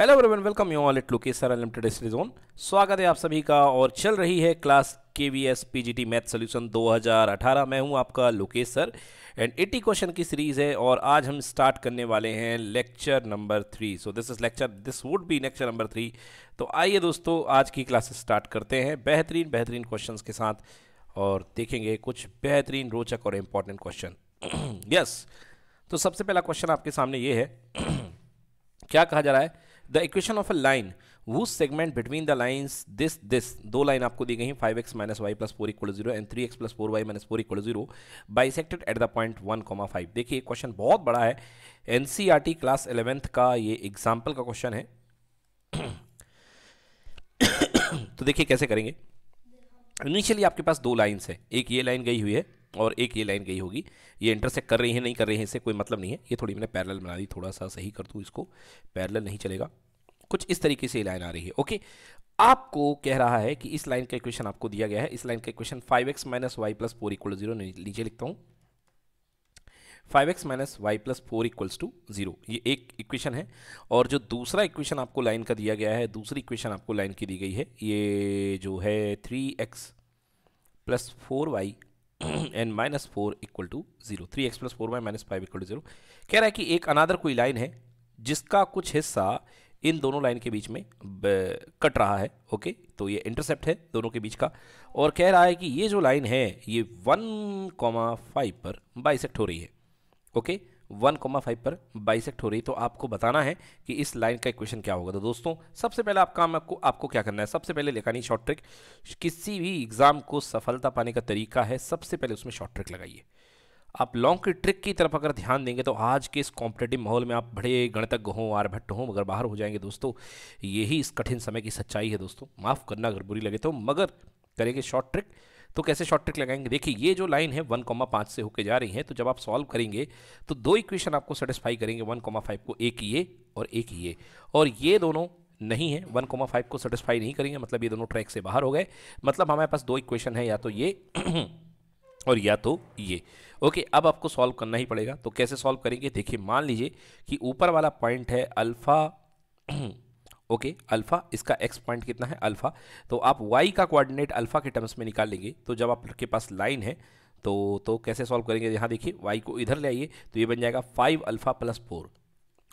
Hello everyone welcome you all it sir unlimited series on स्वागत है आप सभी का और चल रही है क्लास के V S P G T math solution 2018 मैं हूं आपका लोकेश सर एंड 80 क्वेश्चन की सीरीज़ है और आज हम स्टार्ट करने वाले हैं lecture number three so this is lecture this would be lecture number three तो आइए दोस्तों आज की क्लासेस स्टार्ट करते हैं बेहतरीन बेहतरीन क्वेश्चन के साथ और देखेंगे कुछ बेहतरीन रोचक और इम्पॉर्टेंट क्वेश्चन यस तो सबसे पहला क्वेश्चन आपके सामने ये है क्या कहा जा रहा है the equation of a line वो segment between the lines this this दो लाइन आपको दी गई five X minus Y plus four equal zero and three X plus four Y minus four equal zero bisected at the point one comma five देखिए question बहुत बड़ा है N class eleventh का ये एग्जाम्पल का क्वेश्चन है तो देखिए कैसे करेंगे इनिशियली आपके पास दो लाइन्स है एक ये लाइन गई हुई है और एक ये लाइन गई होगी ये इंटरसेक्ट कर रही है नहीं कर रही है इससे कोई मतलब नहीं है ये थोड़ी मैंने पैरल बना दी थोड़ा सा सही कर दूँ इसको पैरल नहीं चलेगा कुछ इस तरीके से ये लाइन आ रही है ओके आपको कह रहा है कि इस लाइन का इक्वेशन आपको दिया गया है इस लाइन का equation five X minus Y plus four equal zero नीचे लिखता हूँ five X minus Y plus four equals to zero ये एक इक्वेशन है और जो दूसरा इक्वेशन आपको लाइन का दिया गया है दूसरी इक्वेशन आपको लाइन की दी गई है ये जो है three X plus four Y and minus four equal to zero three X plus four Y minus five equal to zero कह रहा है कि एक अनादर कोई लाइन है जिसका कुछ हिस्सा इन दोनों लाइन के बीच में कट रहा है ओके तो ये इंटरसेप्ट है दोनों के बीच का और कह रहा है कि ये जो लाइन है ये वन कॉमा फाइव पर बाइसेक्ट हो रही है ओके वन कोमा फाइव पर बाइसेक्ट हो रही तो आपको बताना है कि इस लाइन का इक्वेशन क्या होगा तो दोस्तों सबसे पहले आप काम आपको आपको क्या करना है सबसे पहले लिखानी शॉर्ट ट्रिक किसी भी एग्ज़ाम को सफलता पाने का तरीका है सबसे पहले उसमें शॉर्ट ट्रिक लगाइए आप लॉन्ग की ट्रिक की तरफ अगर ध्यान देंगे तो आज के इस कॉम्पिटेटिव माहौल में आप बड़े गणतज्ञ हों आर्भट्ट हों मगर बाहर हो जाएंगे दोस्तों यही इस कठिन समय की सच्चाई है दोस्तों माफ़ करना अगर बुरी लगे तो मगर करेंगे शॉर्ट ट्रिक तो कैसे शॉर्ट ट्रिक लगाएंगे देखिए ये जो लाइन है वन कॉमा पाँच से होकर जा रही है तो जब आप सॉल्व करेंगे तो दो इक्वेशन आपको सेटिस्फाई करेंगे वन कॉमा फाइव को एक ये और एक ये और ये दोनों नहीं है वन कोमा फाइव को सेटिस्फाई नहीं करेंगे मतलब ये दोनों ट्रैक से बाहर हो गए मतलब हमारे पास दो इक्वेशन है या तो ये और या तो ये ओके अब आपको सॉल्व करना ही पड़ेगा तो कैसे सॉल्व करेंगे देखिए मान लीजिए कि ऊपर वाला पॉइंट है अल्फ़ा ओके अल्फ़ा इसका एक्स पॉइंट कितना है अल्फ़ा तो आप वाई का कोऑर्डिनेट अल्फ़ा के टर्म्स में निकाल लेंगे तो जब आपके पास लाइन है तो तो कैसे सॉल्व करेंगे यहाँ देखिए वाई को इधर ले आइए तो ये बन जाएगा five alpha plus four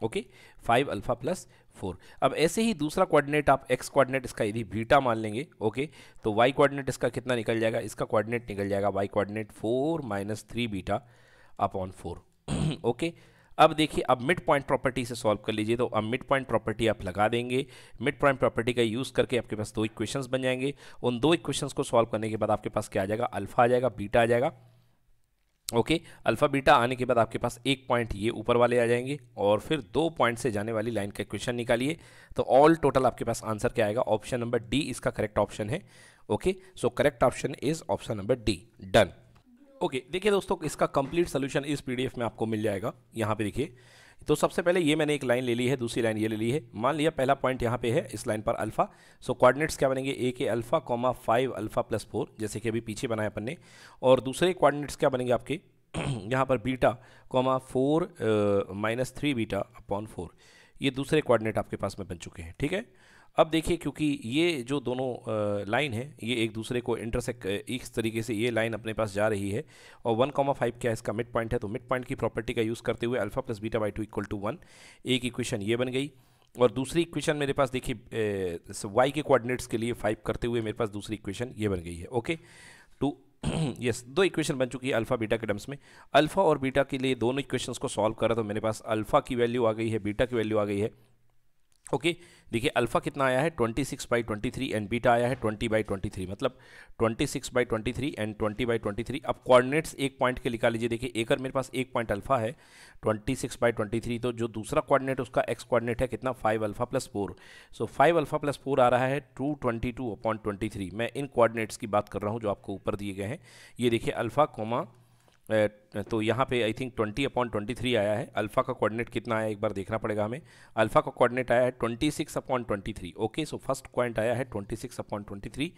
okay five alpha plus four अब ऐसे ही दूसरा कोऑर्डिनेट आप एक्स कोऑर्डिनेट इसका यदि बीटा मान लेंगे ओके तो वाई कोऑर्डिनेट इसका कितना निकल जाएगा इसका कोऑर्डिनेट निकल जाएगा Y coordinate four minus three beta upon four okay अब देखिए अब मिड पॉइंट प्रॉपर्टी से सॉल्व कर लीजिए तो अब मिड पॉइंट प्रॉपर्टी आप लगा देंगे मिड पॉइंट प्रॉपर्टी का यूज़ करके आपके पास दो इक्वेशंस बन जाएंगे उन दो इक्वेशंस को सॉल्व करने के बाद आपके पास क्या आ जाएगा अल्फा आ जाएगा बीटा आ जाएगा ओके अल्फा बीटा आने के बाद आपके पास एक पॉइंट ये ऊपर वाले आ जाएंगे और फिर दो पॉइंट से जाने वाली लाइन का क्वेश्चन निकालिए तो ऑल टोटल आपके पास आंसर क्या आएगा ऑप्शन नंबर डी इसका करेक्ट ऑप्शन है okay so correct option is option number D done okay okay, देखिए दोस्तों इसका कंप्लीट सोल्यूशन इस पीडीएफ में आपको मिल जाएगा यहाँ पे देखिए तो सबसे पहले ये मैंने एक लाइन ले ली है दूसरी लाइन ये ले ली है मान लिया पहला पॉइंट यहाँ पे है इस लाइन पर अल्फा सो कोऑर्डिनेट्स क्या बनेंगे ए के alpha comma five alpha plus four जैसे कि अभी पीछे बनाया अपन ने और दूसरे कोऑर्डिनेट्स क्या बनेंगे आपके यहाँ पर beta comma four minus three beta upon four ये दूसरे क्वाड्रेंट आपके पास में बन चुके हैं ठीक है अब देखिए क्योंकि ये जो दोनों लाइन है ये एक दूसरे को इंटरसेक इस तरीके से ये लाइन अपने पास जा रही है और वन कॉमा फाइव क्या इसका मिड पॉइंट है तो मिड पॉइंट की प्रॉपर्टी का यूज़ करते हुए alpha plus beta by two equal to one एक इक्वेशन ये बन गई और दूसरी इक्वेशन मेरे पास देखिए वाई के कोऑर्डिनेट्स के लिए फाइव करते हुए मेरे पास दूसरी इक्वेशन ये बन गई है ओके टू यस दो इक्वेशन बन चुकी है अल्फ़ा बीटा के टर्म्स में अल्फ़ा और बीटा के लिए दोनों इक्वेशंस को सॉल्व करा तो मेरे पास अल्फ़ा की वैल्यू आ गई है बीटा की वैल्यू आ गई है ओके देखिए अल्फ़ा कितना आया है 26 six by twenty and beta आया है 20 बाई ट्वेंटी मतलब 26 six by twenty and 20 by twenty अब कोऑर्डिनेट्स एक पॉइंट के निकाल लीजिए देखिए एकड़ मेरे पास एक पॉइंट अल्फ़ा है 26 सिक्स बाई ट्वेंटी तो जो दूसरा कोऑर्डिनेट उसका एक्स कोऑर्डिनेट है कितना five alpha plus four so five alpha plus four आ रहा है two twenty two upon twenty three मैं इन कोऑर्डिनेट्स की बात कर रहा हूँ जो आपको ऊपर दिए गए हैं ये देखिए अल्फ़ा कोमा तो यहाँ पे आई थिंक 20 अपॉन 23 आया है अल्फ़ा का कोऑर्डिनेट कितना आया एक बार देखना पड़ेगा हमें अल्फ़ा का कोऑर्डिनेट आया है 26 upon twenty okay so first point आया है 26 अपॉन ट्वेंटी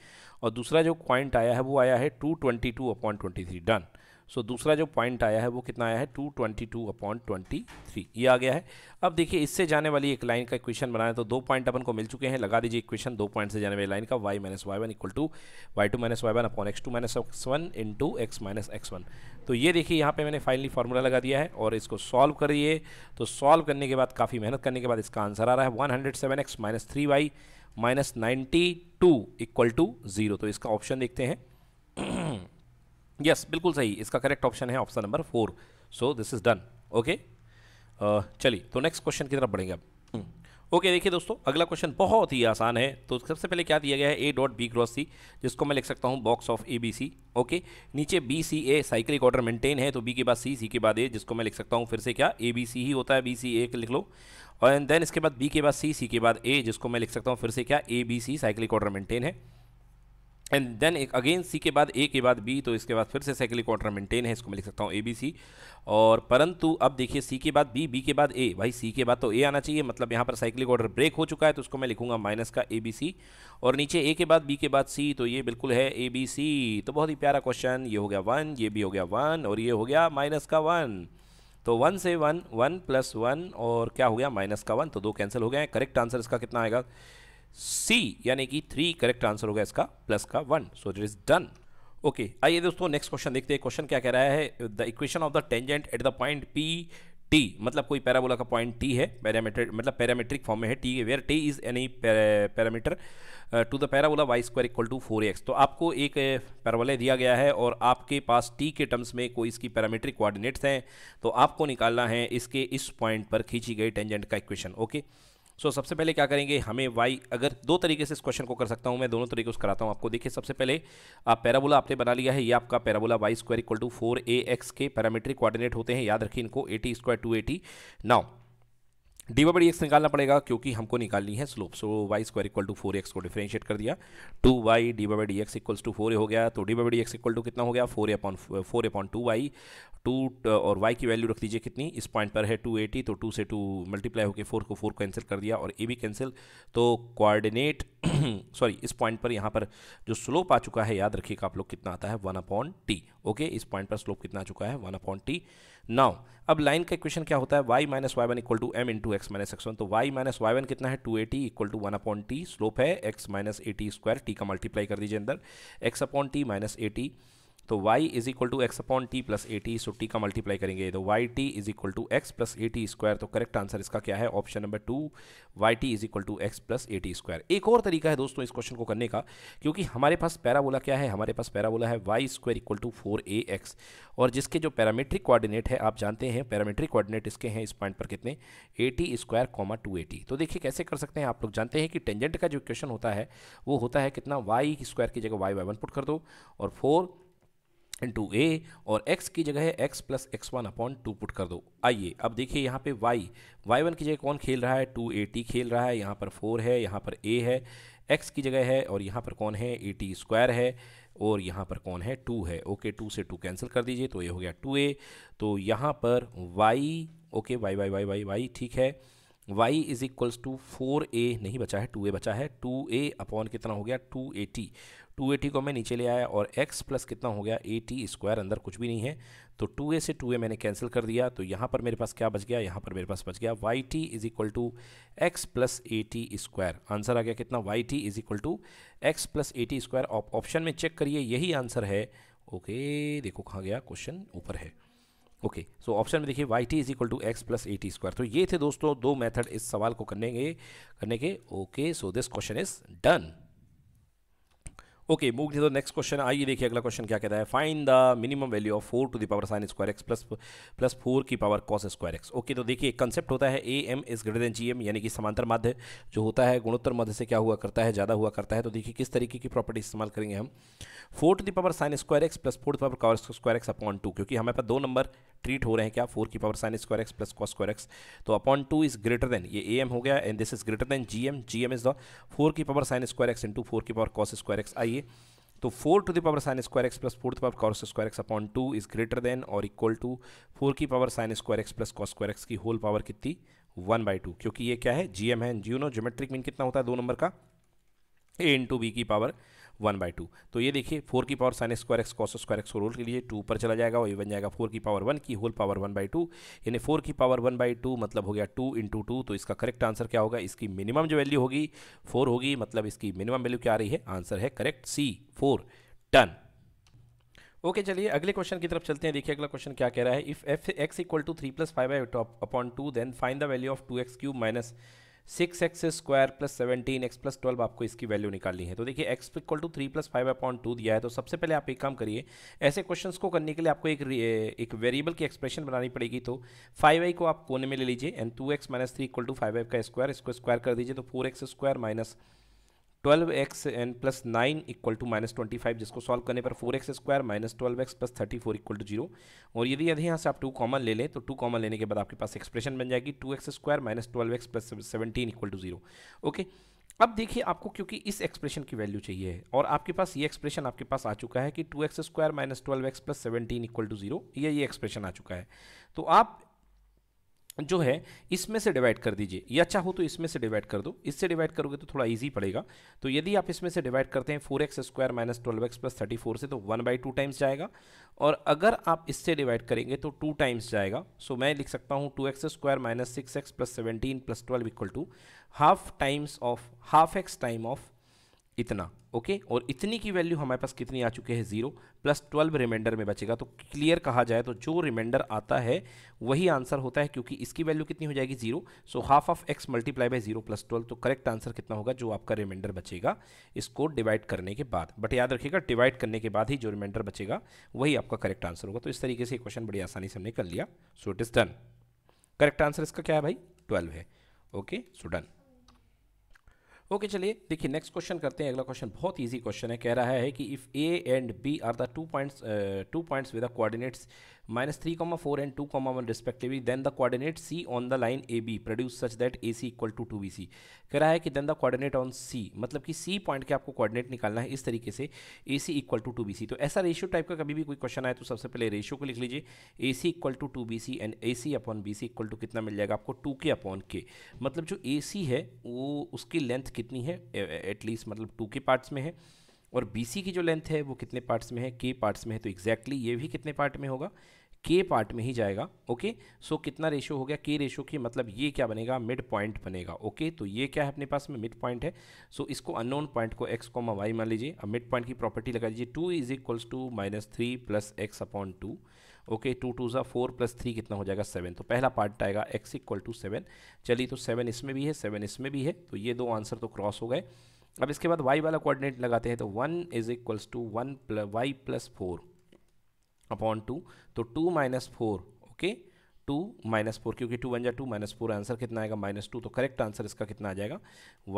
और दूसरा जो पॉइंट आया है वो आया है 222 अपॉन 23 डन सो दूसरा जो पॉइंट आया है वो कितना आया है two twenty two upon twenty three ये आ गया है अब देखिए इससे जाने वाली एक लाइन का इक्वेशन बनाया तो दो पॉइंट अपन को मिल चुके हैं लगा दीजिए इक्वेशन दो पॉइंट से जाने वाली लाइन का y minus y one equal to y two minus y one upon x two minus x one into x minus x one तो ये देखिए यहाँ पे मैंने फाइनली फार्मूला लगा दिया है और इसको सॉल्व करिए तो सॉल्व करने के बाद काफ़ी मेहनत करने के बाद इसका आंसर आ रहा है one hundred seven x minus three y minus ninety two equal to zero तो इसका ऑप्शन देखते हैं यस बिल्कुल सही इसका करेक्ट ऑप्शन है option number four so this is done okay चलिए तो नेक्स्ट क्वेश्चन की तरफ बढ़ेंगे अब ओके hmm. देखिए दोस्तों अगला क्वेश्चन बहुत ही आसान है तो सबसे पहले क्या दिया गया है a dot B cross c जिसको मैं लिख सकता हूँ box of a B c okay नीचे b c a cyclic order maintain है तो बी के बाद सी सी के बाद ए जिसको मैं लिख सकता हूँ फिर से क्या ए बी सी ही होता है बी सी ए लिख लो और एंड देन इसके बाद बी के बाद सी सी के बाद ए जिसको मैं लिख सकता हूँ फिर से क्या a B c cyclic order maintain है एंड देन एक अगेन सी के बाद ए के बाद बी तो इसके बाद फिर से साइकिलिक ऑर्डर मेंटेन है इसको मैं लिख सकता हूँ ए बी सी और परंतु अब देखिए सी के बाद बी बी के बाद ए भाई सी के बाद तो ए आना चाहिए मतलब यहाँ पर साइकिल ऑर्डर ब्रेक हो चुका है तो उसको मैं लिखूंगा माइनस का ए बी सी और नीचे ए के बाद बी के बाद सी तो ये बिल्कुल है ए बी सी तो बहुत ही प्यारा क्वेश्चन ये हो गया वन ये भी हो गया वन और ये हो गया माइनस का वन तो वन से वन वन प्लस वन और क्या हो गया माइनस का वन तो दो कैंसिल हो गए करेक्ट आंसर इसका कितना आएगा सी यानी कि थ्री करेक्ट आंसर होगा इसका प्लस का one so it is done okay आइए दोस्तों नेक्स्ट क्वेश्चन देखते हैं क्वेश्चन क्या कह रहा है the equation of the tangent at the point p t मतलब कोई पैराबोला का पॉइंट टी है पैरामीटर मतलब पैरामीट्रिक फॉर्म में है t where t is any parameter to the parabola y square equal to four x तो आपको एक पैराबोला uh, दिया गया है और आपके पास टी के टर्म्स में कोई इसकी पैरामीट्रिक कोऑर्डिनेट्स हैं तो आपको निकालना है इसके इस पॉइंट पर खींची गई टेंजेंट का equation okay okay? So so, सबसे पहले क्या करेंगे हमें वाई अगर दो तरीके से इस क्वेश्चन को कर सकता हूँ मैं दोनों तरीके से कराता हूँ आपको देखिए सबसे पहले आप पैराबोला आपने बना लिया है ये आपका parabola y square equal to four a x के पैरामीट्रिक कोऑर्डिनेट होते हैं याद रखिए इनको a t square two a t now d by x निकालना पड़ेगा क्योंकि हमको निकालनी है slope so y square equal to four x को डिफ्रेंशिएट कर दिया two y d by d x equals to four हो गया तो d by d x equal to कितना हो गया four upon four upon two y two और वाई की वैल्यू रख दीजिए कितनी इस पॉइंट पर है टू एटी तो टू से टू मल्टीप्लाई होकर फोर को फोर कैंसिल कर दिया और ए भी कैंसिल तो कोऑर्डिनेट सॉरी इस पॉइंट पर यहाँ पर जो स्लोप आ चुका है याद रखिएगा आप लोग कितना आता है वन अपॉन टी ओके इस पॉइंट पर स्लोप कितना आ चुका है वन अपॉन टी नाउ अब लाइन का इक्वेशन क्या होता है y minus y one equal to m into x minus x one तो वाई माइनस वाई वन कितना है two a t equal to one upon t slope है x minus a t square t का multiply कर दीजिए अंदर x upon t minus eighty तो y is equal to x upon t plus a t so t का multiply करेंगे तो y t is equal to x plus a t square तो correct answer इसका क्या है option number two y t is equal to x plus a t square एक और तरीका है दोस्तों इस क्वेश्चन को करने का क्योंकि हमारे पास पैराबोला क्या है हमारे पास पैराबोला है y square equal to four a x और जिसके जो पैरामेट्रिक कोऑर्डिनेट है आप जानते हैं पैरामेट्रिक कोऑर्डिनेट इसके हैं इस पॉइंट पर कितने a t square comma two a t तो देखिए कैसे कर सकते हैं आप लोग जानते हैं कि टेंजेंट का जो क्वेश्चन होता है वो होता है कितना वाई स्क्वायर की जगह वाई वाई वन पुट कर दो और फोर टू ए और x की जगह है x plus x one upon two put कर दो आइए अब देखिए यहाँ पे y वाई वन की जगह कौन खेल रहा है टू ए टी खेल रहा है यहाँ पर फोर है यहाँ पर a है x की जगह है और यहाँ पर कौन है ए टी स्क्वायर है और यहाँ पर कौन है टू है ओके टू से टू कैंसिल कर दीजिए तो ये हो गया टू ए तो यहाँ पर y okay y y y y y ठीक है y is equals to four a नहीं बचा है टू ए बचा है टू ए अपॉन कितना हो गया टू ए टी टू को मैं नीचे ले आया और x प्लस कितना हो गया ए टी स्क्वायर अंदर कुछ भी नहीं है तो 2a से 2a मैंने कैंसिल कर दिया तो यहाँ पर मेरे पास क्या बच गया यहाँ पर मेरे पास बच गया y t is equal to x plus a t square answer आ गया कितना y t is equal to x plus a t square option में चेक करिए यही आंसर है ओके देखो कहाँ गया क्वेश्चन ऊपर है ओके सो ऑप्शन में देखिए y t is equal to x plus a t square तो ये थे दोस्तों दो मैथड इस सवाल को करने के करने के okay so this question is done okay move to the next question आइए देखिए अगला क्वेश्चन क्या कहता है find the minimum value of four to the power sine square x plus plus four की power cos square x okay तो देखिए एक कंसेप्ट होता है a m is greater than g m यानी कि समांतर माध्य जो होता है गुणोत्तर माध्य से क्या हुआ करता है ज़्यादा हुआ करता है तो देखिए किस तरीके की प्रॉपर्टी इस्तेमाल करेंगे हम four to the power sine square x plus four to power cos square x upon two क्योंकि हमारे पास दो नंबर ट्रीट हो रहे हैं क्या फोर की power sine square x plus cos square x तो upon two is greater than ये ए एम हो गया and this is greater than g m g m is the four की power sine square x into four की power cos square x आइए चाहिए तो four to the power sine square x plus four to power cos square x upon two is greater than और equal to four की power sine square x plus cos square x की whole power कितनी one by two क्योंकि ये क्या है GM है no geometric mean कितना होता है दो नंबर का ए इंटू बी की पावर वन बाई टू तो ये देखिए फोर की power sine square x cos square x को रोल के लिए टू ऊपर चला जाएगा और ये बन जाएगा फोर की पावर वन की whole power one by two यानी फोर की पावर वन बाई टू मतलब हो गया टू इंटू टू तो इसका करेक्ट आंसर क्या होगा इसकी मिनिमम जो वैल्यू होगी फोर होगी मतलब इसकी मिनिमम वैल्यू क्या आ रही है आंसर है करेक्ट सी फोर टन ओके चलिए अगले क्वेश्चन की तरफ चलते हैं देखिए अगला क्वेश्चन क्या कह रहा है if f x equal to three plus five upon two then find the value of two x cube minus six x square plus seventeen x plus twelve आपको इसकी वैल्यू निकालनी है तो देखिए x equal to three plus five upon two दिया है तो सबसे पहले आप एक काम करिए ऐसे क्वेश्चंस को करने के लिए आपको एक एक वेरिएबल की एक्सप्रेशन बनानी पड़ेगी तो फाइव आई को आप कोने में ले लीजिए and two x minus three equal to five i का स्क्वायर इसको स्क्वायर कर दीजिए तो four x square minus twelve x एन plus nine equal to minus twenty five जिसको सॉल्व करने पर four x square minus twelve x plus thirty four equal to zero और यदि यदि यहाँ से आप टू कॉमन ले लें तो टू कॉमन लेने के बाद आपके पास एक्सप्रेशन बन जाएगी two x square minus twelve x plus seventeen equal to zero okay अब देखिए आपको क्योंकि इस एक्सप्रेशन की वैल्यू चाहिए है और आपके पास ये एक्सप्रेशन आपके पास आ चुका है कि two x square minus twelve x plus seventeen equal to zero ये ये एक्सप्रेशन आ चुका है तो आप जो है इसमें से डिवाइड कर दीजिए या अच्छा हो तो इसमें से डिवाइड कर दो इससे डिवाइड करोगे तो थोड़ा इजी पड़ेगा तो यदि आप इसमें से डिवाइड करते हैं four x square minus twelve x plus thirty four से तो वन बाई टू टाइम्स जाएगा और अगर आप इससे डिवाइड करेंगे तो टू टाइम्स जाएगा सो मैं लिख सकता हूँ two x square minus six x plus seventeen plus twelve equal to half times of half x time of इतना ओके और इतनी की वैल्यू हमारे पास कितनी आ चुकी है ज़ीरो प्लस ट्वेल्व रिमाइंडर में बचेगा तो क्लियर कहा जाए तो जो रिमाइंडर आता है वही आंसर होता है क्योंकि इसकी वैल्यू कितनी हो जाएगी zero so half of x multiply by zero plus twelve तो करेक्ट आंसर कितना होगा जो आपका रिमाइंडर बचेगा इसको डिवाइड करने के बाद बट याद रखिएगा डिवाइड करने के बाद ही जो रिमाइंडर बचेगा वही आपका करेक्ट आंसर होगा तो इस तरीके से क्वेश्चन बड़ी आसानी से हमने कर लिया so it is done correct answer इसका क्या है भाई ट्वेल्व है ओके सो डन ओके चलिए देखिए नेक्स्ट क्वेश्चन करते हैं अगला क्वेश्चन बहुत ईजी क्वेश्चन है कह रहा है कि if A and B are the two points two points with the coordinates minus three four and two comma 4 respectively then the 1 C on the line A B produce such ab A C equal to two B C कह रहा है कि then the coordinate on C मतलब कि C point के आपको coordinate निकालना है इस तरीके से a C equal to two B c तो ऐसा रेशियो टाइप का कभी भी कोई क्वेश्चन आए तो सबसे पहले रेशियो को लिख लीजिए a C equal to two B c and a c upon bc equal to कितना मिल जाएगा आपको टू के अपॉन के मतलब जो ए सी है वो उसकी लेंथ कितनी है एटलीस्ट मतलब टू के पार्ट्स में है और बी सी की जो लेंथ है वो कितने पार्ट्स में है के पार्ट्स में है तो एग्जैक्टली exactly ये भी कितने पार्ट में होगा के पार्ट में ही जाएगा ओके सो कितना रेशो हो गया के रेशो की मतलब ये क्या बनेगा मिड पॉइंट बनेगा ओके तो ये क्या है अपने पास में मिड पॉइंट है सो so, इसको अननोन पॉइंट को एक्स कॉमा वाई मान लीजिए अब मिड पॉइंट की प्रॉपर्टी लगा दीजिए two is equals to minus three plus x upon two okay two two सा फोर प्लस थ्री कितना हो जाएगा सेवन तो पहला पार्ट तो आएगा एक्स इक्वल टू सेवन चलिए तो सेवन इसमें भी है सेवन इसमें भी है तो ये दो आंसर तो क्रॉस हो गए अब इसके बाद y वाला कोऑर्डिनेट लगाते हैं तो one is equals to one plus y plus four upon two तो two minus four okay two minus four क्योंकि टू वन जा टू माइनस फोर आंसर कितना आएगा माइनस टू तो करेक्ट आंसर इसका कितना आ जाएगा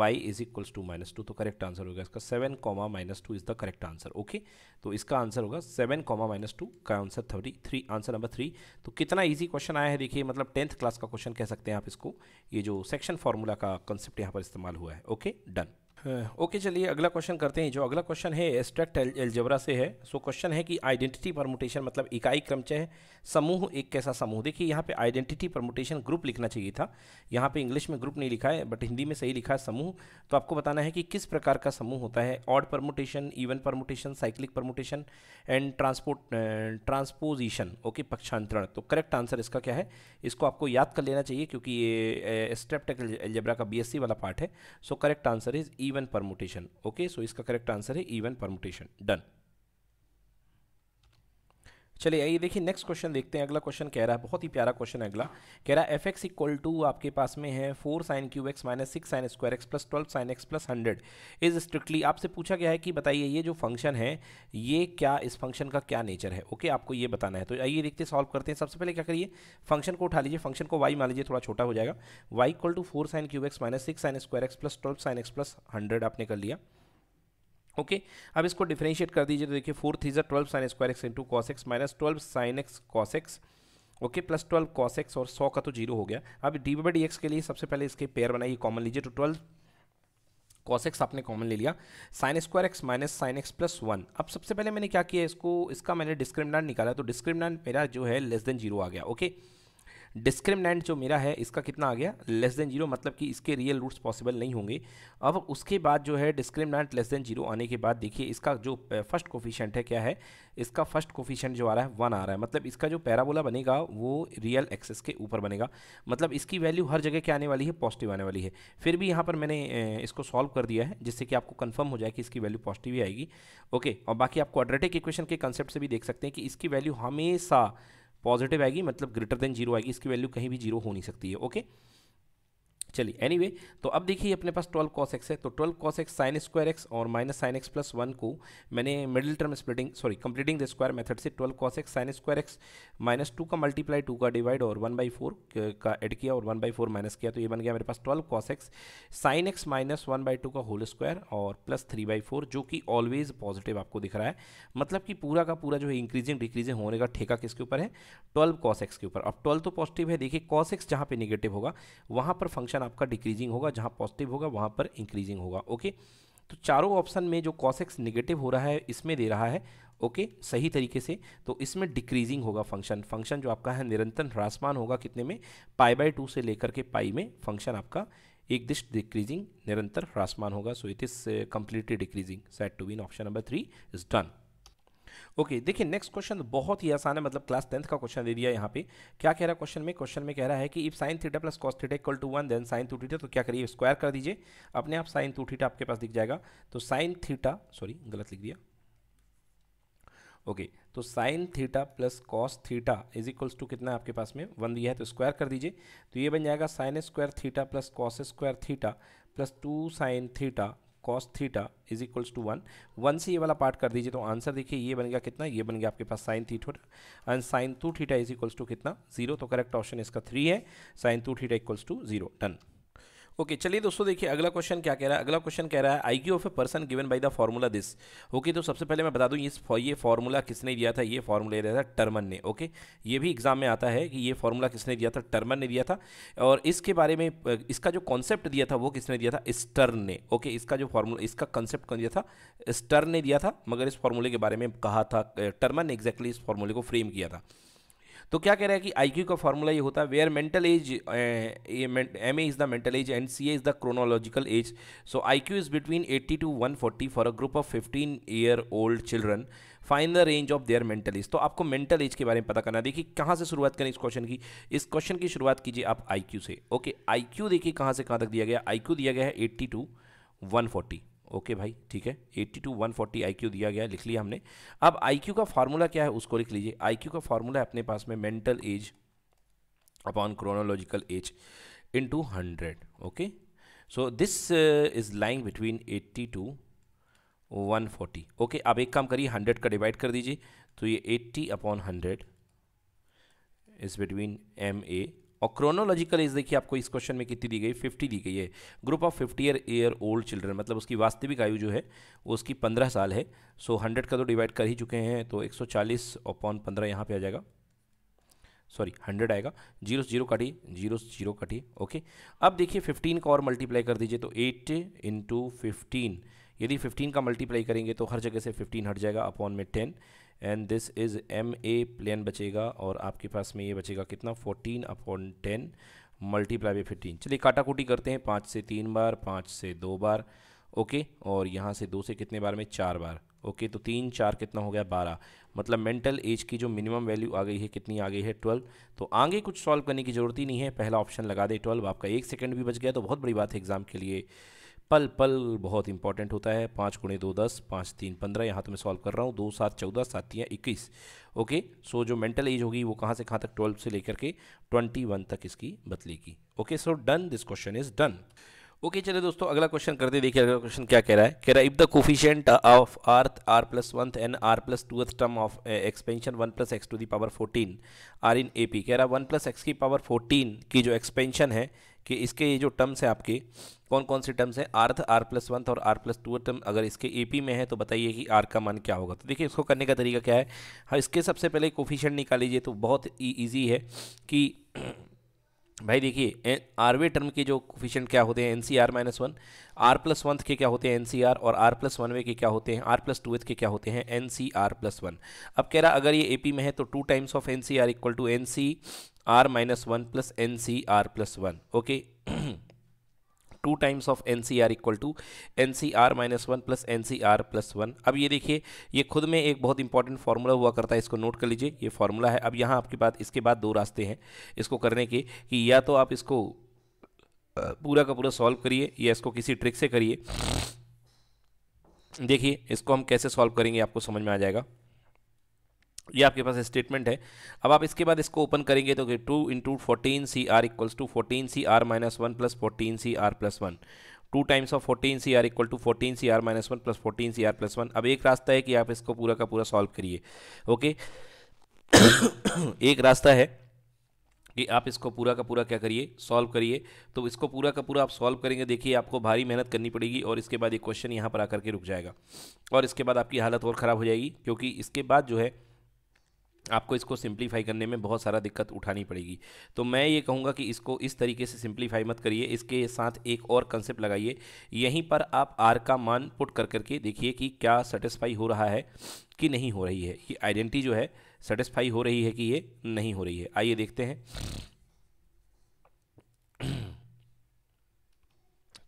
y is equals to minus two तो करेक्ट आंसर होगा इसका seven comma minus two is the correct answer okay तो इसका आंसर होगा सेवन कॉमा माइनस टू का answer thirty three answer number three तो कितना ईजी क्वेश्चन आया है देखिए मतलब टेंथ क्लास का क्वेश्चन कह सकते हैं आप इसको ये जो सेक्शन फार्मूला का कंसेप्ट यहाँ पर इस्तेमाल हुआ है ओके okay? डन हाँ। ओके चलिए अगला क्वेश्चन करते हैं जो अगला क्वेश्चन है एस्ट्रैक्ट एल्जेब्रा से है सो क्वेश्चन है कि आइडेंटिटी परमुटेशन मतलब इकाई क्रमचय समूह एक कैसा समूह देखिए यहाँ पे आइडेंटिटी परमोटेशन ग्रुप लिखना चाहिए था यहाँ पे इंग्लिश में ग्रुप नहीं लिखा है बट हिंदी में सही लिखा है समूह तो आपको बताना है कि किस प्रकार का समूह होता है odd permutation even permutation cyclic permutation and transport transposition okay पक्षांतरण तो करेक्ट आंसर इसका क्या है इसको आपको याद कर लेना चाहिए क्योंकि ये स्ट्रेप्टेक एल्जेब्रा का बी वाला पार्ट है so correct answer is even permutation okay so इसका करेक्ट आंसर है ईवन परमोटेशन डन चलिए आइए देखिए नेक्स्ट क्वेश्चन देखते हैं अगला क्वेश्चन कह रहा है बहुत ही प्यारा क्वेश्चन है अगला कह रहा है एफ एक्स इक्वल टू आपके पास में है four sine cube x minus six sine square x plus twelve sine x plus hundred is strictly आपसे पूछा गया है कि बताइए ये जो फंक्शन है ये क्या इस फंक्शन का क्या नेचर है ओके आपको ये बताना है तो आइए देखते सॉल्व करते हैं सबसे पहले क्या करिए फंक्शन को उठा लीजिए फंक्शन को वाई मान लीजिए थोड़ा छोटा हो जाएगा y equal to four sine cube x minus six sine square x plus twelve sine x plus hundred आपने कर लिया ओके okay, अब इसको डिफ्रेंशिएट कर दीजिए तो देखिए fourth is twelve sine square x into cos x minus twelve sine x cos x okay plus twelve cos x और सौ का तो जीरो हो गया अब डी बाई डी एक्स के लिए सबसे पहले इसके पेयर बनाइए कॉमन लीजिए तो ट्वेल्व कॉस एक्स आपने कॉमन ले लिया sine square x minus sine x plus one अब सबसे पहले मैंने क्या किया इसको इसका मैंने डिस्क्रिमिनेंट निकाला तो डिस्क्रिमिनेंट मेरा जो है लेस देन जीरो आ गया ओके okay? डिस्क्रिमिनेंट जो मेरा है इसका कितना आ गया लेस देन जीरो मतलब कि इसके रियल रूट्स पॉसिबल नहीं होंगे अब उसके बाद जो है डिस्क्रिमिनेंट लेस देन जीरो आने के बाद देखिए इसका जो फर्स्ट कोफिशेंट है क्या है इसका फर्स्ट कोफिशेंट जो आ रहा है वन आ रहा है मतलब इसका जो पैराबोला बनेगा वो रियल एक्सेस के ऊपर बनेगा मतलब इसकी वैल्यू हर जगह क्या आने वाली है पॉजिटिव आने वाली है फिर भी यहाँ पर मैंने इसको सॉल्व कर दिया है जिससे कि आपको कन्फर्म हो जाए कि इसकी वैल्यू पॉजिटिव ही आएगी ओके और बाकी आप क्वाड्रेटिक इक्वेशन के कंसेप्ट से भी देख सकते हैं कि इसकी वैल्यू हमेशा पॉजिटिव आएगी मतलब ग्रेटर देन जीरो आएगी इसकी वैल्यू कहीं भी जीरो हो नहीं सकती है ओके चलिए एनीवे anyway, तो अब देखिए अपने पास 12 कॉस एक्स है तो 12 cos x sine square x और minus sine x plus one को मैंने middle term splitting sorry completing the square method से 12 cos x sine square x minus two का मल्टीप्लाई टू का डिवाइड और वन बाई फोर का add किया और वन बाई फोर माइनस किया तो ये बन गया मेरे पास twelve cos x sine x minus one by two का होल स्क्वायर और प्लस थ्री बाई फोर जो कि ऑलवेज पॉजिटिव आपको दिख रहा है मतलब कि पूरा का पूरा जो है इंक्रीजिंग डिक्रीजिंग होने का ठेका किसके ऊपर है ट्वेल्व कॉस एक्स के ऊपर अब ट्वेल्व तो पॉजिटिव है देखिए कॉस एक्स जहाँ पे निगेटिव होगा वहाँ पर फंक्शन ऑप्शन आपका डिक्रीजिंग होगा जहाँ पॉजिटिव होगा वहाँ पर इंक्रीजिंग होगा ओके तो चारों ऑप्शन में जो कॉसेक्स निगेटिव हो रहा है इसमें दे रहा है ओके okay, सही तरीके से तो इसमें डिक्रीजिंग होगा फंक्शन फंक्शन जो आपका है निरंतर ह्रासमान होगा कितने में पाई बाई टू से लेकर के पाई में फंक्शन आपका एक दिश डिक्रीजिंग निरंतर ह्रासमान होगा so it is completely decreasing set to been option number three is done okay देखिए नेक्स्ट क्वेश्चन तो बहुत ही आसान है मतलब क्लास टेंथ का क्वेश्चन दे दिया यहाँ पे क्या कह रहा है क्वेश्चन में क्वेश्चन में कह रहा है कि if sine theta plus cos theta equal to one then sine two theta तो क्या करिए स्क्वायर कर दीजिए अपने आप साइन टू थीटा आपके पास दिख जाएगा तो साइन थीटा सॉरी गलत लिख दिया ओके okay, तो sine theta plus cos theta is equals to कितना है आपके पास में वन दिया है तो स्क्वायर कर दीजिए तो ये बन जाएगा sine square theta plus cos square theta plus two sine theta cos theta is equals to one one से ये वाला पार्ट कर दीजिए तो आंसर देखिए ये बन गया कितना ये बन गया आपके पास sine theta and sine two theta is equals to कितना जीरो तो करेक्ट ऑप्शन इसका थ्री है sine two theta equals to zero done okay चलिए दोस्तों देखिए अगला क्वेश्चन क्या कह रहा है अगला क्वेश्चन कह रहा है I of a person given by the formula this okay तो सबसे पहले मैं बता दूँ इस ये फॉर्मूला किसने दिया था ये फॉर्मूला दिया था टर्मन ने ओके ये भी एग्जाम में आता है कि ये फॉर्मूला किसने दिया था टर्मन ने दिया था और इसके बारे में इसका जो कॉन्सेप्ट दिया था वो किसने दिया था स्टर्न ने ओके इसका जो फॉर्मूला इसका कॉन्सेप्ट कौन दिया था स्टर्न ने दिया था मगर इस फॉर्मूले के बारे में कहा था टर्मन ने एग्जैक्टली इस फॉर्मूले को फ्रेम किया था तो क्या कह रहा है कि आई का फॉर्मूला ये होता है where mental age M A is the mental age and C A is the chronological age so I Q is between eighty to one forty for a group of fifteen year old children find the range of their mental age तो आपको mental as के बारे में पता करना देखिए कहाँ से शुरुआत करें इस क्वेश्चन की इस क्वेश्चन की शुरुआत कीजिए आप आई से ओके आई देखिए कहाँ से कहाँ तक दिया गया आई दिया गया है eighty to one forty okay भाई ठीक है 82 टू वन फोर्टी आई दिया गया लिख लिया हमने अब आई का फार्मूला क्या है उसको लिख लीजिए आई का फार्मूला है अपने पास में mental age upon chronological age into hundred okay so this is lying between eighty to one forty okay आप एक काम करिए हंड्रेड का डिवाइड कर दीजिए तो ये eighty upon hundred is between M A और क्रोनोलॉजिकल एज देखिए आपको इस क्वेश्चन में कितनी दी गई फिफ्टी दी गई है group of fifty year year old children मतलब उसकी वास्तविक आयु जो है वो उसकी पंद्रह साल है सो हंड्रेड का तो डिवाइड कर ही चुके हैं तो एक सौ चालीस अपॉन पंद्रह यहाँ पर आ जाएगा सॉरी हंड्रेड आएगा जीरो जीरो काटिए जीरो जीरो काटिए ओके अब देखिए फिफ्टीन का और मल्टीप्लाई कर दीजिए तो एट इंटू फिफ्टीन यदि फिफ्टीन का मल्टीप्लाई करेंगे तो हर जगह से फिफ्टीन हट जाएगा अपॉन में ten and this is M A plain बचेगा और आपके पास में ये बचेगा कितना fourteen upon ten multiply by fifteen चलिए काटाकूटी करते हैं पाँच से तीन बार पाँच से दो बार ओके और यहाँ से दो से कितने बार में चार बार ओके तो तीन चार कितना हो गया बारह मतलब मेंटल एज की जो मिनिमम वैल्यू आ गई है कितनी आ गई है ट्वेल्व तो आगे कुछ सॉल्व करने की ज़रूरत ही नहीं है पहला ऑप्शन लगा दे ट्वेल्व आपका एक सेकंड भी बच गया तो बहुत बड़ी बात है एग्ज़ाम के लिए पल पल बहुत इंपॉर्टेंट होता है पाँच गुणे दो दस पाँच तीन पंद्रह यहाँ तो मैं सॉल्व कर रहा हूँ दो सात चौदह सातियाँ इक्कीस ओके सो जो मेंटल एज होगी वो कहाँ से कहाँ तक ट्वेल्व से लेकर के ट्वेंटी वन तक इसकी बदलेगी okay so done this question is done okay चले दोस्तों अगला क्वेश्चन करते देखिए अगला क्वेश्चन क्या कह रहा है कह रहा है if the coefficient of rth r plus oneth and r plus twoth term of expansion one plus x to the power fourteen are in A P कह रहा है वन प्लस एक्स की पावर फोर्टीन की जो expansion है कि इसके ये जो टर्म्स हैं आपके कौन कौन से टर्म्स हैं आर्थ आर प्लस वन और आर प्लस टू टर्म अगर इसके ए पी में है तो बताइए कि आर का मान क्या होगा तो देखिए इसको करने का तरीका क्या है हाँ इसके सबसे पहले कोफिशेंट निकाल लीजिए तो बहुत ईजी e-, है कि भाई देखिए आरवे टर्म के जो कोफिशियंट क्या होते हैं n C r minus one r plus one के क्या होते हैं एन सी आर और आर प्लस वन वे के क्या होते हैं आर प्लस टू के क्या होते हैं n C r plus one अब कह रहा अगर ये ए पी में है तो two times of n C r equal to n C r minus one plus n C r plus one okay two times of n C r equal to n C r minus one plus n C r plus one अब ये देखिए ये खुद में एक बहुत important formula हुआ करता है इसको नोट कर लीजिए ये फार्मूला है अब यहाँ आपके पास इसके बाद दो रास्ते हैं इसको करने के कि या तो आप इसको पूरा का पूरा सॉल्व करिए या इसको किसी ट्रिक से करिए देखिए इसको हम कैसे सॉल्व करेंगे आपको समझ में आ जाएगा ये आपके पास स्टेटमेंट है अब आप इसके बाद इसको ओपन करेंगे तो two into fourteen C r equals to fourteen C r minus one plus fourteen C r plus one two times of fourteen C r equal to fourteen C r minus one plus fourteen C r plus one अब एक रास्ता है कि आप इसको पूरा का पूरा सॉल्व करिए ओके एक रास्ता है कि आप इसको पूरा का पूरा क्या करिए सॉल्व करिए तो इसको पूरा का पूरा आप सॉल्व करेंगे देखिए आपको भारी मेहनत करनी पड़ेगी और इसके बाद ये क्वेश्चन यहाँ पर आकर के रुक जाएगा और इसके बाद आपकी हालत और ख़राब हो जाएगी क्योंकि इसके बाद जो है आपको इसको सिंप्लीफाई करने में बहुत सारा दिक्कत उठानी पड़ेगी तो मैं ये कहूँगा कि इसको इस तरीके से सिंप्लीफाई मत करिए इसके साथ एक और कंसेप्ट लगाइए यहीं पर आप आर का मान पुट कर करके देखिए कि क्या सेटिस्फाई हो रहा है कि नहीं हो रही है ये आइडेंटिटी जो है सेटिस्फाई हो रही है कि ये नहीं हो रही है आइए देखते हैं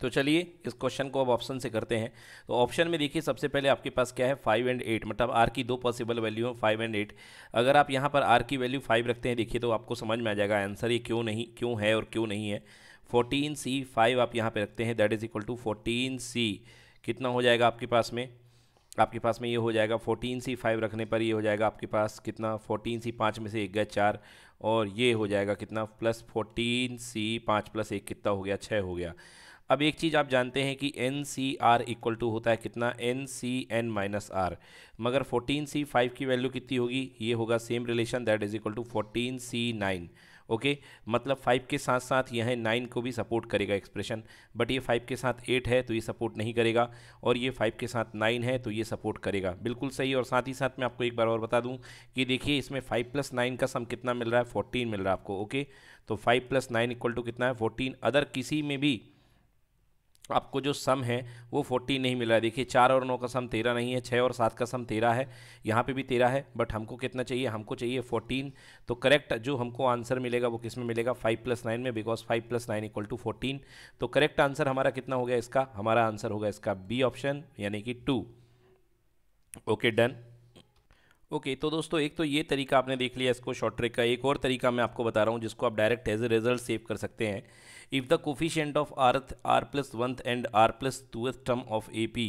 तो चलिए इस क्वेश्चन को अब ऑप्शन से करते हैं तो ऑप्शन में देखिए सबसे पहले आपके पास क्या है फाइव एंड एट मतलब आर की दो पॉसिबल वैल्यू है फाइव एंड एट अगर आप यहाँ पर आर की वैल्यू फाइव रखते हैं देखिए तो आपको समझ में आ जाएगा आंसर ये क्यों नहीं क्यों है और क्यों नहीं है फोर्टीन सी फाइव आप यहाँ पर रखते हैं that is equal to fourteen C कितना हो जाएगा आपके पास में आपके पास में ये हो जाएगा फोर्टीन सी फाइव रखने पर ये हो जाएगा आपके पास कितना फोर्टीन सी पाँच में से एक गया चार और ये हो जाएगा कितना प्लस फोर्टीन सी पाँच प्लस एक कितना हो गया छः हो गया अब एक चीज़ आप जानते हैं कि n C r equal to होता है कितना n C n minus r मगर फोर्टीन सी फाइव की वैल्यू कितनी होगी ये होगा same relation that is equal to fourteen C nine okay मतलब फाइव के साथ साथ यह नाइन को भी सपोर्ट करेगा एक्सप्रेशन बट ये फाइव के साथ एट है तो ये सपोर्ट नहीं करेगा और ये फाइव के साथ नाइन है तो ये सपोर्ट करेगा बिल्कुल सही और साथ ही साथ मैं आपको एक बार और बता दूं कि देखिए इसमें फाइव प्लस नाइन का सम कितना मिल रहा है फोर्टीन मिल रहा है आपको ओके तो five plus nine equal to कितना है फोर्टीन अदर किसी में भी आपको जो सम है वो फोर्टीन नहीं मिल रहा है देखिए चार और नौ का सम तेरह नहीं है छः और सात का सम तेरह है यहाँ पे भी तेरह है बट हमको कितना चाहिए हमको चाहिए फोर्टीन तो करेक्ट जो हमको आंसर मिलेगा वो किस में मिलेगा फाइव प्लस नाइन में because five plus nine equal to fourteen तो करेक्ट आंसर हमारा कितना हो गया इसका हमारा आंसर होगा इसका बी ऑप्शन यानी कि two okay done okay okay, तो दोस्तों एक तो ये तरीका आपने देख लिया इसको शॉर्ट ट्रिक का एक और तरीका मैं आपको बता रहा हूँ जिसको आप direct as a result save कर सकते हैं if the coefficient of r r plus one and r plus two term of AP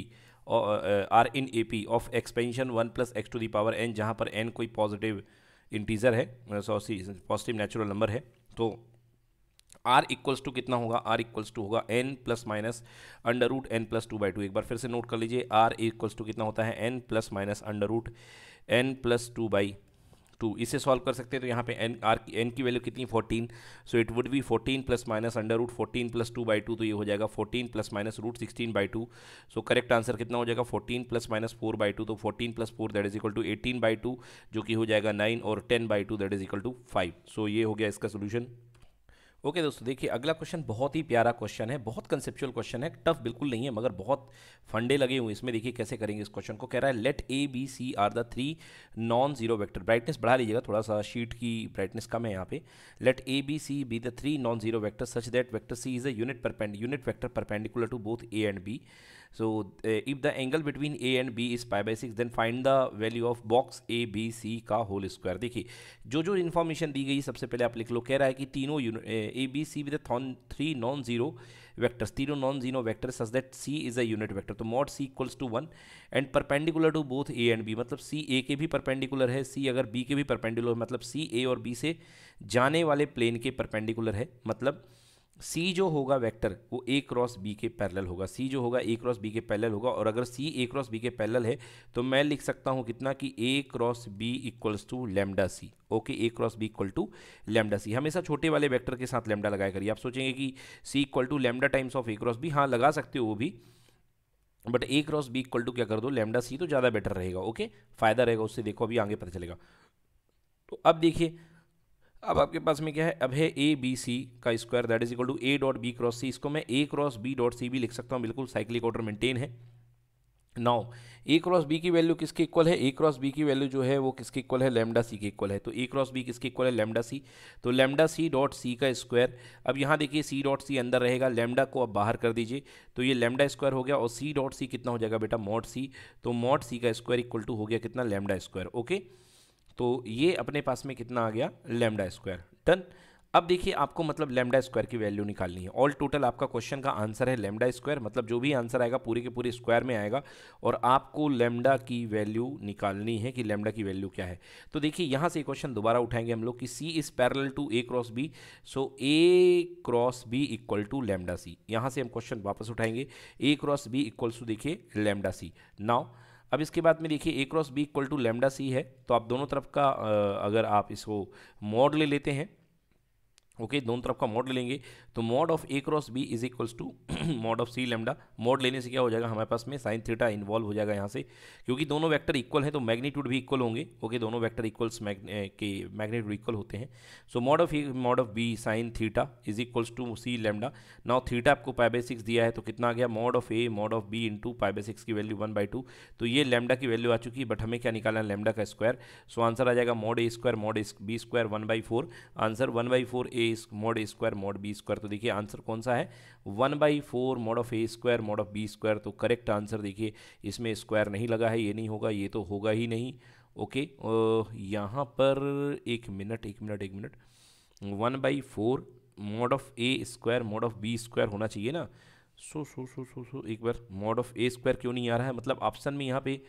or uh, r in AP of expansion 1 plus x to the power n जहाँ पर n कोई positive integer है sorry positive natural number है तो r equals to कितना होगा r equals to होगा n plus minus under root n plus two by two एक बार फिर से नोट कर लीजिए r इक्वल्स टू कितना होता है n plus minus under root n plus two by two इसे सॉल्व कर सकते हैं तो यहाँ पे एन आर की एन की वैल्यू कितनी fourteen so it would be fourteen plus minus under root fourteen plus two by two तो ये हो जाएगा fourteen plus minus root sixteen by two so correct answer कितना हो जाएगा fourteen plus minus four by two तो fourteen plus four that is equal to eighteen by two जो कि हो जाएगा नाइन और ten by two that is equal to five सो ये हो गया इसका सोल्यूशन ओके okay, दोस्तों देखिए अगला क्वेश्चन बहुत ही प्यारा क्वेश्चन है बहुत कंसेप्चुअल क्वेश्चन है टफ बिल्कुल नहीं है मगर बहुत फंडे लगे हुए इसमें देखिए कैसे करेंगे इस क्वेश्चन को कह रहा है let A B C are the three non zero vector brightness बढ़ा लीजिएगा थोड़ा सा शीट की ब्राइटनेस कम है यहाँ पे let A B C be the three non zero vector such that vector C is a unit perpend unit vector perpendicular to both A and B so if the angle between A and B is is pi by 6 then find the value of box A B का whole square देखिए जो जो information दी गई सबसे पहले आप लिख लो कह रहा है कि तीनों A B C with three non zero vectors तीनों non zero vector such that C is a unit vector तो mod C equals to one and perpendicular to both A and B मतलब सी ए के भी perpendicular है सी अगर B के भी perpendicular मतलब सी ए और बी से जाने वाले प्लेन के परपेंडिकुलर है मतलब सी जो होगा वेक्टर वो ए क्रॉस बी के पैरेलल होगा सी जो होगा ए क्रॉस बी के पैरेलल होगा और अगर सी ए क्रॉस बी के पैरेलल है तो मैं लिख सकता हूँ कितना कि A cross B equals to lambda C okay A cross B equal to lambda C हमेशा छोटे वाले वेक्टर के साथ लेमडा लगाया करिए आप सोचेंगे कि C equal to lambda times of A cross B हाँ लगा सकते हो वो भी but A cross B equal to क्या कर दो लेमडा सी तो ज़्यादा बेटर रहेगा ओके फायदा रहेगा उससे देखो अभी आगे पता चलेगा तो अब देखिए अब आपके पास में क्या है अब है ए बी सी का square that is equal to A dot B cross C इसको मैं A cross B dot C भी लिख सकता हूँ बिल्कुल साइक्लिक ऑर्डर मेंटेन है नाउ ए क्रॉस बी की वैल्यू किसके इक्वल है ए क्रॉस बी की वैल्यू जो है वो किसके इक्वल है लेमडा सी के इक्वल है तो ए क्रॉस बी किसके इक्वल है लेमडा सी तो लेमडा सी डॉट सी का स्क्वायर अब यहाँ देखिए सी डॉट सी अंदर रहेगा लेमडा को अब बाहर कर दीजिए तो ये लेमडा स्क्वायर हो गया और सी डॉट सी कितना हो जाएगा बेटा मॉट सी तो मॉट सी का स्क्वायर इक्वल टू हो गया कितना लेमडा स्क्वायर ओके okay? तो ये अपने पास में कितना आ गया लेमडा स्क्वायर डन अब देखिए आपको मतलब लेमडा स्क्वायर की वैल्यू निकालनी है ऑल टोटल आपका क्वेश्चन का आंसर है लेमडा स्क्वायर मतलब जो भी आंसर आएगा पूरे के पूरे स्क्वायर में आएगा और आपको लेमडा की वैल्यू निकालनी है कि लेमडा की वैल्यू क्या है तो देखिए यहाँ से क्वेश्चन दोबारा उठाएंगे हम लोग कि C is parallel to A cross B so A cross B equal to lambda C यहाँ से हम क्वेश्चन वापस उठाएंगे A cross B equals to देखिए लेमडा सी नाव अब इसके बाद में देखिए A cross B equal to lambda C है तो आप दोनों तरफ का अगर आप इसको मॉड ले लेते हैं ओके दोनों तरफ का मॉड ले लेंगे तो mod of A cross B is equals to mod of C lambda mod लेने से क्या हो जाएगा हमारे पास में साइन थीटा इन्वॉल्व हो जाएगा यहाँ से क्योंकि दोनों वैक्टर इक्वल हैं तो मैग्नीट्यूड भी इक्वल होंगे ओके दोनों वैक्टर इक्वल्स के मैग्नीट्यूड इक्वल होते हैं so mod of A mod of B sine theta is equals to C lambda now theta आपको पाई बाई सिक्स दिया है तो कितना आ गया mod of A mod of B into pi by six की वैल्यू वन बाई टू तो ये लेमडा की वैल्यू आ चुकी है बट हमें क्या निकालना है लेमडा का स्क्वायर सो आंसर आ जाएगा mod A square mod B square one by four answer one by four A mod A square mod B square तो देखिए आंसर कौन सा है one by four mod of A square mod of B square तो correct answer देखिए इसमें square नहीं लगा है ये नहीं होगा ये तो होगा ही नहीं ओके यहाँ पर एक मिनट एक मिनट एक minute one by four mod of A square mod of B square होना चाहिए ना so so so so so एक बार मोड ऑफ ए स्क्वायर क्यों नहीं आ रहा है मतलब ऑप्शन में यहाँ पे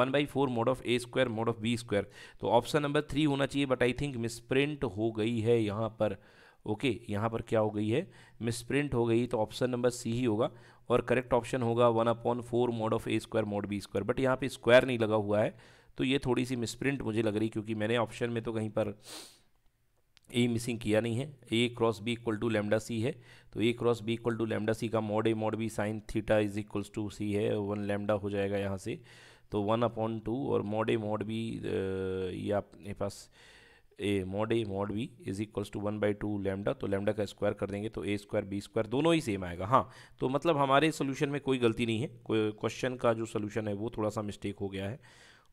one by four mod of A square mod of B square तो ऑप्शन नंबर थ्री होना चाहिए बट आई थिंक मिसप्रिंट हो गई है यहाँ पर ओके okay, यहाँ पर क्या हो गई है मिस प्रिंट हो गई तो ऑप्शन नंबर सी ही होगा और करेक्ट ऑप्शन होगा one upon four mod of A square mod B square but यहाँ पे स्क्वायर नहीं लगा हुआ है तो ये थोड़ी सी मिस प्रिंट मुझे लग रही क्योंकि मैंने ऑप्शन में तो कहीं पर ए मिसिंग किया नहीं है A cross B equal to lambda C है तो A cross B equal to lambda C का mod A mod B sine theta is equals to C है वन लेमडा हो जाएगा यहाँ से तो वन अपॉन टू और मोड ए मोड बी ये आपके पास A mod A mod B is equals to one by two lambda तो लेमडा का स्क्वायर कर देंगे तो ए स्क्वायर बी स्क्वायर दोनों ही सेम आएगा हाँ तो मतलब हमारे सोल्यूशन में कोई गलती नहीं है कोई क्वेश्चन का जो सोल्यूशन है वो थोड़ा सा मिस्टेक हो गया है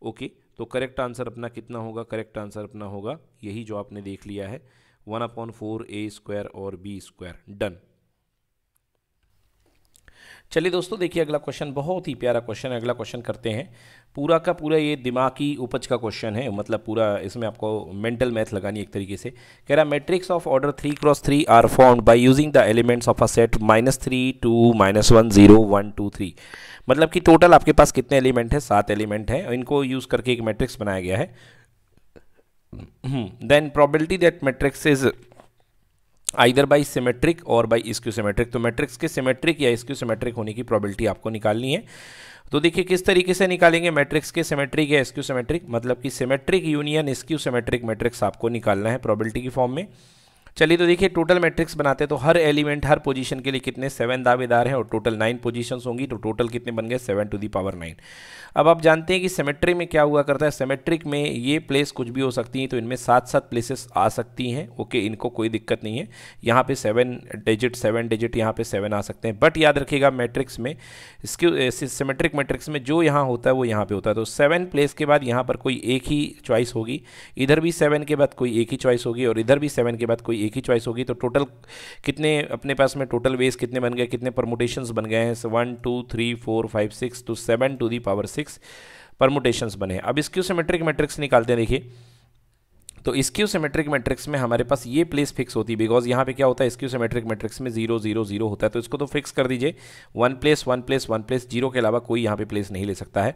ओके तो करेक्ट आंसर अपना कितना होगा करेक्ट आंसर अपना होगा यही जो आपने देख लिया है one upon four A square और बी स्क्वायर डन चलिए दोस्तों देखिए अगला क्वेश्चन बहुत ही प्यारा क्वेश्चन है अगला क्वेश्चन करते हैं पूरा का पूरा ये दिमागी उपज का क्वेश्चन है मतलब पूरा इसमें आपको मेंटल मैथ लगानी एक तरीके से कह रहा matrix of order three cross three are form by using the elements of a set minus three two minus one zero one two three मतलब कि टोटल आपके पास कितने एलिमेंट हैं सात एलिमेंट हैं इनको यूज़ करके एक मैट्रिक्स बनाया गया है then probability that matrix is either by symmetric और बाई इसक्यू सिमेट्रिक तो मैट्रिक्स के सिमेट्रिक या इसक्यू सिमेट्रिक होने की प्रॉबिलिटी आपको निकालनी है तो देखिए किस तरीके से निकालेंगे मैट्रिक्स के सिमेट्रिक या इसक्यू सिमेट्रिक मतलब कि symmetric union skew symmetric matrix आपको निकालना है प्रॉबिलिटी की फॉर्म में चलिए तो देखिए टोटल मैट्रिक्स बनाते हैं तो हर एलिमेंट हर पोजीशन के लिए कितने सेवन दावेदार हैं और टोटल नाइन पोजीशंस होंगी तो टोटल कितने बन गए seven to the power nine अब आप जानते हैं कि सेमेट्री में क्या हुआ करता है सेमेट्रिक में ये प्लेस कुछ भी हो सकती हैं तो इनमें सात सात प्लेसेस आ सकती हैं ओके इनको कोई दिक्कत नहीं है यहाँ पे सेवन डिजिट सेवन डिजिट यहाँ पे सेवन आ सकते हैं बट याद रखिएगा मैट्रिक्स में इसके सेमेट्रिक मैट्रिक्स में जो यहाँ होता है वो यहाँ पर होता है तो सेवन प्लेस के बाद यहाँ पर कोई एक ही चॉइस होगी इधर भी सेवन के बाद कोई एक ही चॉइस होगी और इधर भी सेवन के बाद कोई एक ही चॉइस होगी तो टोटल कितने अपने पास में टोटल वेज कितने बन गए कितने परमोटेशन बन गए हैं one two three four five six to seven to the power six matrix permutations बने अब इस क्यूसीमेट्रिक मैट्रिक्स निकालते हैं देखिए तो इसक्यू सीमेट्रिक मैट्रिक्स में हमारे पास ये प्लेस फिक्स होती है बिकॉज यहाँ पे क्या होता है इसक्यू सीमेट्रिक मैट्रिक्स में जीरो जीरो जीरो होता है तो इसको तो फिक्स कर दीजिए one place one place one place zero के अलावा कोई यहाँ पे प्लेस नहीं ले सकता है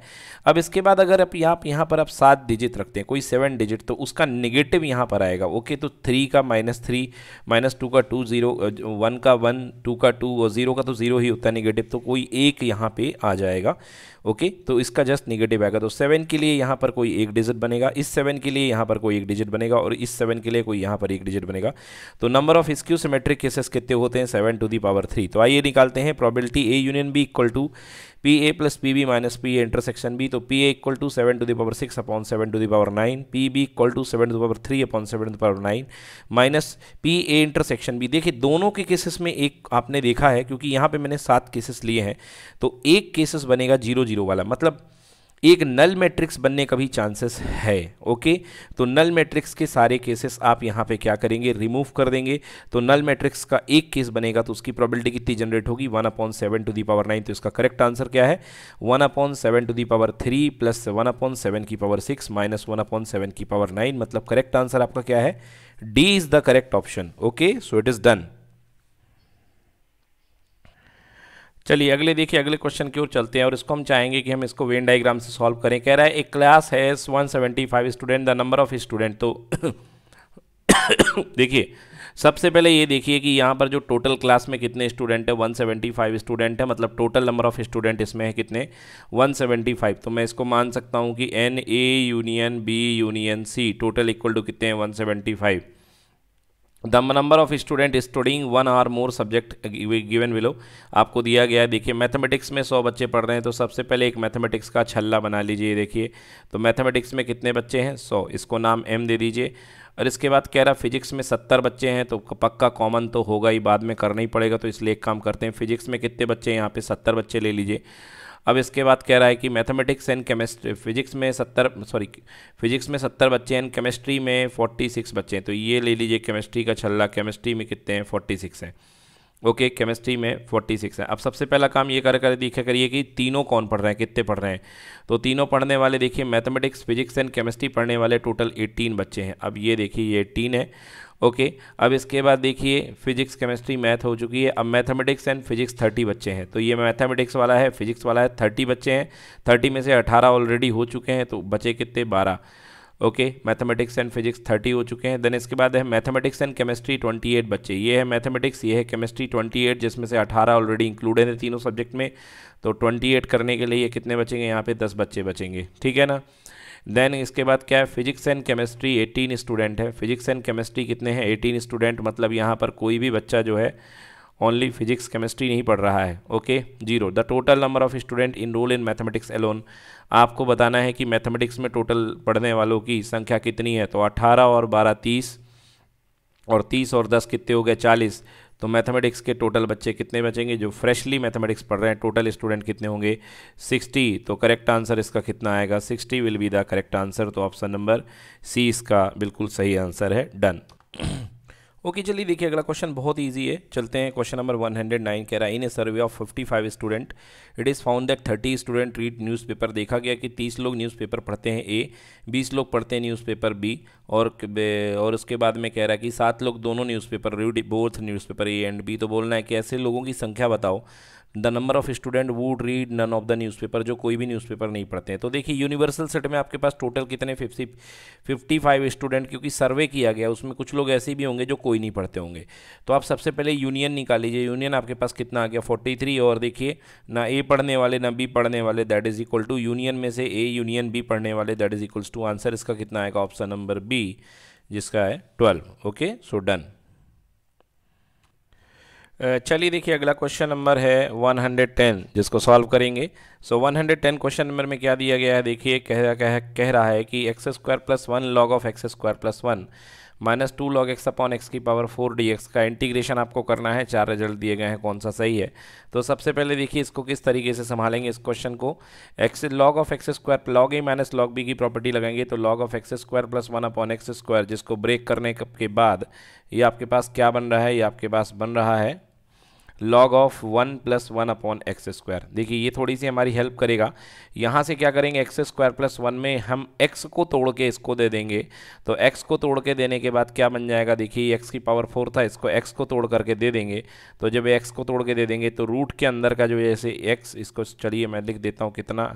अब इसके बाद अगर आप यहाँ यहाँ पर आप सात डिजिट रखते हैं कोई सेवन डिजिट तो उसका निगेटिव यहाँ पर आएगा ओके तो थ्री का माइनस थ्री माइनस टू का टू जीरो वन का वन टू का टू और जीरो का तो जीरो ही होता है निगेटिव तो कोई एक यहाँ पर आ जाएगा ओके तो इसका जस्ट निगेटिव आएगा तो सेवन के लिए यहाँ पर कोई एक डिजिट बनेगा इस सेवन के लिए यहाँ पर कोई एक डिजिट बनेगा और इस सेवन के लिए कोई यहाँ पर एक डिजिट बनेगा तो number of skew symmetric cases कितने होते हैं seven to the power three तो आइए निकालते हैं probability A union B equal to P A plus P B minus P A intersection B तो P A equal to seven to the power six upon seven to the power nine P B equal to seven to the power three upon seven to power nine minus P A intersection B देखिए दोनों के cases में एक आपने देखा है क्योंकि यहाँ पर मैंने सात केसेस लिए हैं तो एक केसेस बनेगा जीरो जीरो वाला मतलब एक नल मैट्रिक्स बनने का भी चांसेस है ओके तो नल मैट्रिक्स के सारे केसेस आप यहाँ पे क्या करेंगे रिमूव कर देंगे तो नल मैट्रिक्स का एक केस बनेगा तो उसकी प्रोबेबिलिटी कितनी जनरेट होगी one upon seven to the power nine तो इसका करेक्ट आंसर क्या है one upon seven to the power three plus one upon seven की power six minus one upon seven की पावर नाइन मतलब करेक्ट आंसर आपका क्या है D is the correct option okay so it is done चलिए अगले देखिए अगले क्वेश्चन की ओर चलते हैं और इसको हम चाहेंगे कि हम इसको वेन डायग्राम से सॉल्व करें कह रहा है एक क्लास है one seventy five student the number of student तो देखिए सबसे पहले ये देखिए कि यहाँ पर जो टोटल क्लास में कितने स्टूडेंट है 175 स्टूडेंट है मतलब टोटल नंबर ऑफ स्टूडेंट इसमें है कितने 175 तो मैं इसको मान सकता हूँ कि N A union B union C total equal to कितने हैं 175 the number of student studying one or more subject given below आपको दिया गया है देखिए मैथमेटिक्स में सौ बच्चे पढ़ रहे हैं तो सबसे पहले एक मैथमेटिक्स का छल्ला बना लीजिए देखिए तो मैथमेटिक्स में कितने बच्चे हैं सौ इसको नाम एम दे दीजिए और इसके बाद कह रहा फिजिक्स में सत्तर बच्चे हैं तो पक्का कॉमन तो होगा ही बाद में करना ही पड़ेगा तो इसलिए एक काम करते हैं फिजिक्स में कितने बच्चे हैं यहाँ पे सत्तर बच्चे ले लीजिए अब इसके बाद कह रहा है कि मैथमेटिक्स एंड केमिस्ट्री फिजिक्स में सत्तर सॉरी फिजिक्स में सत्तर बच्चे हैं केमिस्ट्री में फोर्टी सिक्स बच्चे हैं तो ये ले लीजिए केमिस्ट्री का छल्ला केमिस्ट्री में कितने हैं फोर्टी सिक्स हैं ओके केमिस्ट्री में फोर्टी सिक्स है अब सबसे पहला काम ये कर कर देखा करिए कि तीनों कौन पढ़ रहे हैं कितने पढ़ रहे हैं तो तीनों पढ़ने वाले देखिए मैथमेटिक्स फिजिक्स एंड केमिस्ट्री पढ़ने वाले टोटल एट्टीन बच्चे हैं अब ये देखिए ये एट्टीन है ओके अब इसके बाद देखिए फिजिक्स केमिस्ट्री मैथ हो चुकी है अब मैथमेटिक्स एंड फिजिक्स थर्टी बच्चे हैं तो ये मैथमेटिक्स वाला है फिजिक्स वाला है थर्टी बच्चे हैं थर्टी में से अठारह ऑलरेडी हो चुके हैं तो बचे कितने बारह okay mathematics and physics thirty हो चुके हैं देन इसके बाद है mathematics and chemistry twenty eight बच्चे ये है मैथमेटिक्स ये है केमिस्ट्री ट्वेंटी एट जिसमें से अठारह ऑलरेडी इंक्लूडेड है तीनों सब्जेक्ट में तो ट्वेंटी एट करने के लिए कितने बचेंगे यहाँ पे दस बच्चे बचेंगे ठीक है ना देन इसके बाद क्या है फिजिक्स एंड केमिस्ट्री 18 स्टूडेंट है फिजिक्स एंड केमिस्ट्री कितने हैं 18 स्टूडेंट मतलब यहाँ पर कोई भी बच्चा जो है ओनली फिजिक्स केमिस्ट्री नहीं पढ़ रहा है okay zero the total number of student enrol in mathematics alone आपको बताना है कि मैथमेटिक्स में टोटल पढ़ने वालों की संख्या कितनी है तो अट्ठारह और बारह तीस और तीस और दस कितने हो गए चालीस तो मैथमेटिक्स के टोटल बच्चे कितने बचेंगे जो फ्रेशली मैथमेटिक्स पढ़ रहे हैं टोटल स्टूडेंट कितने होंगे 60 तो करेक्ट आंसर इसका कितना आएगा 60 will be the correct answer तो ऑप्शन नंबर सी इसका बिल्कुल सही आंसर है डन ओके चलिए देखिए अगला क्वेश्चन बहुत इजी है चलते हैं क्वेश्चन नंबर 109 कह रहा है in a survey of 55 student it is found that 30 student read newspaper देखा गया कि 30 लोग न्यूज़पेपर पढ़ते हैं ए 20 लोग पढ़ते हैं न्यूज़पेपर बी और और उसके बाद में कह रहा है कि सात लोग दोनों newspaper read both newspaper A and B तो बोलना है कि ऐसे लोगों की संख्या बताओ the number of student would read none of the newspaper जो कोई भी न्यूज़पेपर नहीं पढ़ते हैं तो देखिए यूनिवर्सल सेट में आपके पास टोटल कितने फिफ्टी फिफ्टी फाइव स्टूडेंट क्योंकि सर्वे किया गया उसमें कुछ लोग ऐसे भी होंगे जो कोई नहीं पढ़ते होंगे तो आप सबसे पहले यूनियन निकाल लीजिए यूनियन आपके पास कितना आ गया फोर्टी थ्री और देखिए ना ए पढ़ने वाले ना बी पढ़ने वाले that is equal to union में से ए यूनियन बी पढ़ने वाले that is equals to answer इसका कितना आएगा ऑप्शन नंबर बी जिसका है ट्वेल्व ओके सो डन चलिए देखिए अगला क्वेश्चन नंबर है 110 जिसको सॉल्व करेंगे सो so, 110 क्वेश्चन नंबर में क्या दिया गया है देखिए कह, कह, कह रहा है कि X square plus one log of X square plus one minus two log X upon X की पावर फोर डी एक्स का इंटीग्रेशन आपको करना है चार रिजल्ट दिए गए हैं कौन सा सही है तो सबसे पहले देखिए इसको किस तरीके से संभालेंगे इस क्वेश्चन को X log of X square log A minus log B की प्रॉपर्टी लगाएंगे तो log of X square plus one upon x square जिसको ब्रेक करने के बाद ये आपके पास क्या बन रहा है ये आपके पास बन रहा है log of one plus one upon x square देखिए ये थोड़ी सी हमारी हेल्प करेगा यहाँ से क्या करेंगे एक्स स्क्वायर प्लस वन में हम एक्स को तोड़ के इसको दे देंगे तो एक्स को तोड़ के देने के बाद क्या बन जाएगा देखिए एक्स की पावर फोर था इसको एक्स को तोड़ करके दे देंगे तो जब एक्स को तोड़ के दे देंगे तो रूट के अंदर का जो जैसे एक्स इसको चलिए मैं लिख देता हूँ कितना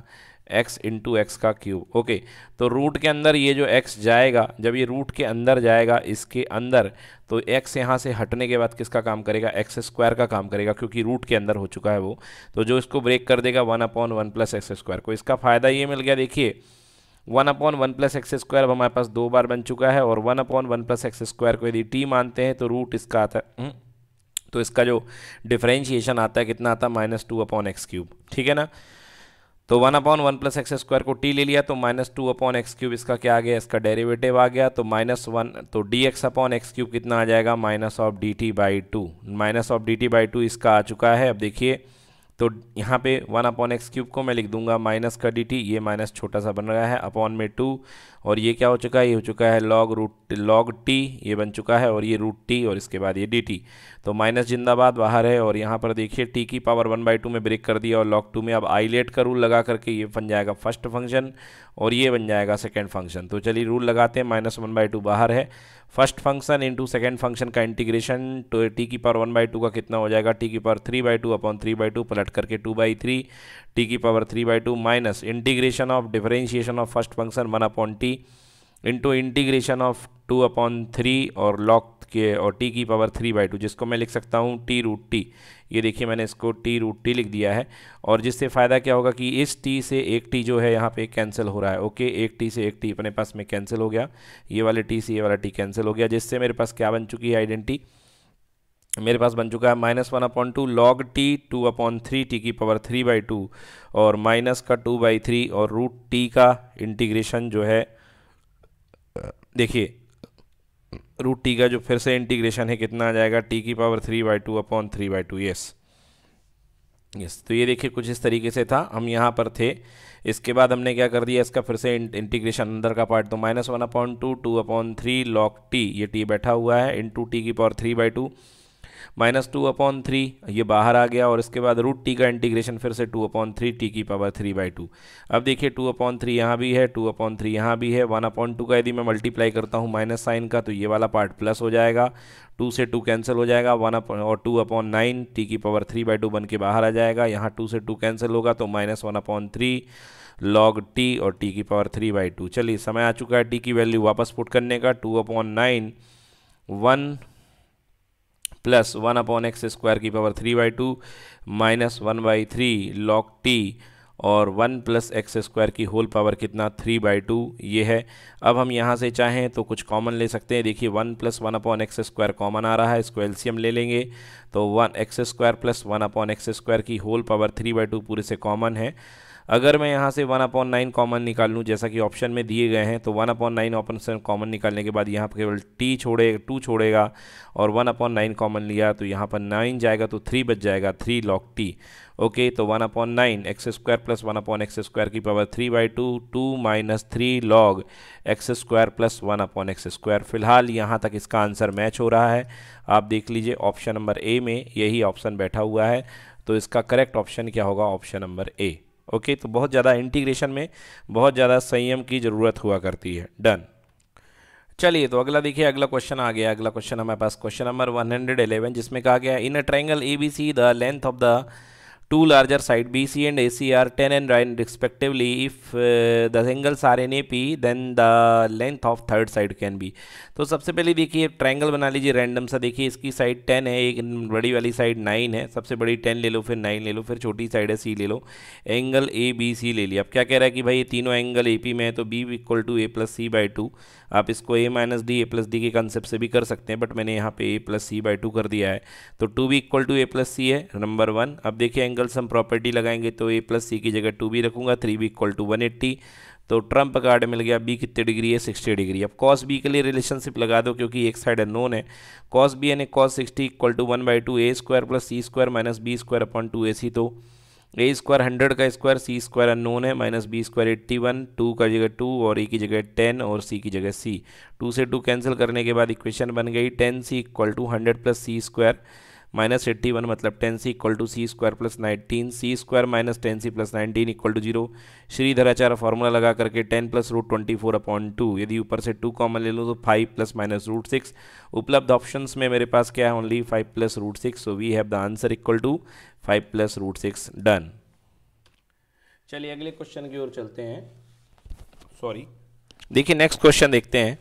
एक्स इंटू एक्स का क्यूब ओके तो रूट के अंदर ये जो एक्स जाएगा जब ये रूट के अंदर जाएगा इसके अंदर तो एक्स यहाँ से हटने के बाद किसका काम करेगा एक्स स्क्वायर का काम करेगा क्योंकि रूट के अंदर हो चुका है वो तो जो इसको ब्रेक कर देगा one upon one plus x square को इसका फ़ायदा ये मिल गया देखिए one upon one plus x square अब हमारे पास दो बार बन चुका है और one upon one plus x square को यदि टी मानते हैं तो रूट इसका आता है हम्म? तो इसका जो डिफ्रेंशिएशन आता है कितना आता है minus two upon x cube ठीक है ना तो one upon one plus x square को टी ले लिया तो minus two upon x cube इसका क्या आ गया इसका डेरिवेटिव आ गया तो माइनस वन तो d x upon x cube कितना आ जाएगा minus of d t by two minus of d t by two इसका आ चुका है अब देखिए तो यहाँ पे वन अपॉन एक्स क्यूब को मैं लिख दूंगा माइनस का डी टी ये माइनस छोटा सा बन रहा है अपॉन में टू और ये क्या हो चुका है ये हो चुका है लॉग रूट लॉग टी ये बन चुका है और ये रूट टी और इसके बाद ये डी टी तो माइनस जिंदाबाद बाहर है और यहाँ पर देखिए टी की पावर वन बाई टू में ब्रेक कर दिया और लॉग टू में अब आई लेट लगा करके ये बन जाएगा फर्स्ट फंक्शन और ये बन जाएगा सेकेंड फंक्शन तो चलिए रूल लगाते हैं माइनस वन बाई टू बाहर है first function into second function का इंटीग्रेशन टो टी की पावर वन बाई टू का कितना हो जाएगा टी की power three by two upon three by two पलट करके टू बाई थ्री टी की power three by two minus integration of differentiation of first function one upon t into integration of two upon three और log के और t की power three by to जिसको मैं लिख सकता हूँ टी रूट टी ये देखिए मैंने इसको टी रूट टी लिख दिया है और जिससे फ़ायदा क्या होगा कि इस टी से एक टी जो है यहाँ पे कैंसिल हो रहा है ओके एक टी से एक टी अपने पास में कैंसिल हो गया ये वाले टी से ये वाला टी कैंसिल हो गया जिससे मेरे पास क्या बन चुकी है आइडेंटिटी मेरे पास बन चुका है minus one upon two log t two upon three t की पावर थ्री बाई टू और माइनस का टू बाई थ्री और रूट टी का इंटीग्रेशन जो है देखिए रूट टी का जो फिर से इंटीग्रेशन है कितना आ जाएगा टी की power three by two upon three by two yes yes तो ये देखिए कुछ इस तरीके से था हम यहाँ पर थे इसके बाद हमने क्या कर दिया इसका फिर से इंटीग्रेशन अंदर का पार्ट तो minus one upon two two upon three log t ये टी बैठा हुआ है इन टू टी की power three by two minus two upon three ये बाहर आ गया और इसके बाद रूट टी का इंटीग्रेशन फिर से टू अपॉन थ्री टी की पावर थ्री बाई टू अब देखिए टू अपॉन थ्री यहाँ भी है टू अपॉन थ्री यहाँ भी है वन अपॉन टू का यदि मैं मल्टीप्लाई करता हूँ माइनस साइन का तो ये वाला पार्ट प्लस हो जाएगा टू से टू कैंसिल हो जाएगा वन अपॉन और टू अपॉन नाइन टी की पावर थ्री बाई टू बन के बाहर आ जाएगा यहाँ टू से टू कैंसिल होगा तो minus one upon three log t और टी की पावर थ्री बाई टू चलिए समय आ चुका है टी की वैल्यू वापस पुट करने का two upon nine one plus one upon x square की power three by two minus one by three log t और वन प्लस एक्स स्क्वायर की होल पावर कितना थ्री बाई टू ये है अब हम यहाँ से चाहें तो कुछ कॉमन ले सकते हैं देखिए one plus one upon x square common आ रहा है इसको एल्सियम ले लेंगे तो one x square plus one upon x square की whole power three by two पूरे से कॉमन है अगर मैं यहाँ से वन अपॉन नाइन कॉमन निकाल लूँ जैसा कि ऑप्शन में दिए गए हैं तो वन अपॉन नाइन से कॉमन निकालने के बाद यहाँ पर केवल टी छोड़े टू छोड़ेगा और वन अपॉन नाइन कॉमन लिया तो यहाँ पर नाइन जाएगा तो थ्री बच जाएगा थ्री लॉक टी ओके तो one upon nine x square plus one upon x square की power three by two two minus three log x square plus one upon x square फिलहाल यहाँ तक इसका आंसर मैच हो रहा है आप देख लीजिए ऑप्शन नंबर ए में यही ऑप्शन बैठा हुआ है तो इसका करेक्ट ऑप्शन क्या होगा ऑप्शन नंबर ए ओके तो बहुत ज़्यादा इंटीग्रेशन में बहुत ज़्यादा संयम की ज़रूरत हुआ करती है डन चलिए तो अगला देखिए अगला क्वेश्चन आ गया अगला क्वेश्चन हमारे पास क्वेश्चन नंबर 111 जिसमें कहा गया in a triangle A B C the length of the two larger side BC and AC are 10 and 9 respectively. If uh, the angles are in AP, then the length of third side can be. तो सबसे पहले देखिए triangle बना लीजिए random सा देखिए इसकी side 10 है एक बड़ी वाली साइड 9 है सबसे बड़ी 10 ले लो फिर 9 ले लो फिर छोटी साइड है सी ले लो एंगल ए बी सी ले लिया अब क्या कह रहा है कि भाई ये तीनों एंगल ए पी में है तो b equal to a plus c by two आप इसको a minus d a plus d के कंसेप्ट से भी कर सकते हैं बट मैंने यहाँ पे a plus c by two कर दिया है तो two b equal to a plus c है नंबर वन अब देखिए एंगल एंगल सम प्रॉपर्टी लगाएंगे तो ए प्लस सी की जगह टू बी रखूंगा three b equal to one eighty तो ट्रम्प कार्ड मिल गया बी कितने डिग्री है सिक्सटी डिग्री अब कॉस बी के लिए रिलेशनशिप लगा दो क्योंकि एक साइड है नोन तो है कॉस बी यानी cos sixty equal to one by two a square plus C square minus b square upon two a c तो ए स्क्वायर हंड्रेड का स्क्वायर सी स्क्वायर अननोन है minus b square eighty one two का जगह to और ए की जगह ten और C की जगह सी टू से टू कैंसिल करने के बाद इक्वेशन बन गई ten C equal to hundred plus C square minus eighty one मतलब ten C equal to C square plus nineteen C square minus ten C plus nineteen equal to zero Shridharacharya formula लगा करके ten plus root twenty four upon two यदि ऊपर से two common ले लूँ तो five plus minus root six उपलब्ध option में मेरे पास क्या है only five plus root six so we have the answer equal to five plus root six done चलिए अगले क्वेश्चन की ओर चलते हैं सॉरी देखिए नेक्स्ट क्वेश्चन देखते हैं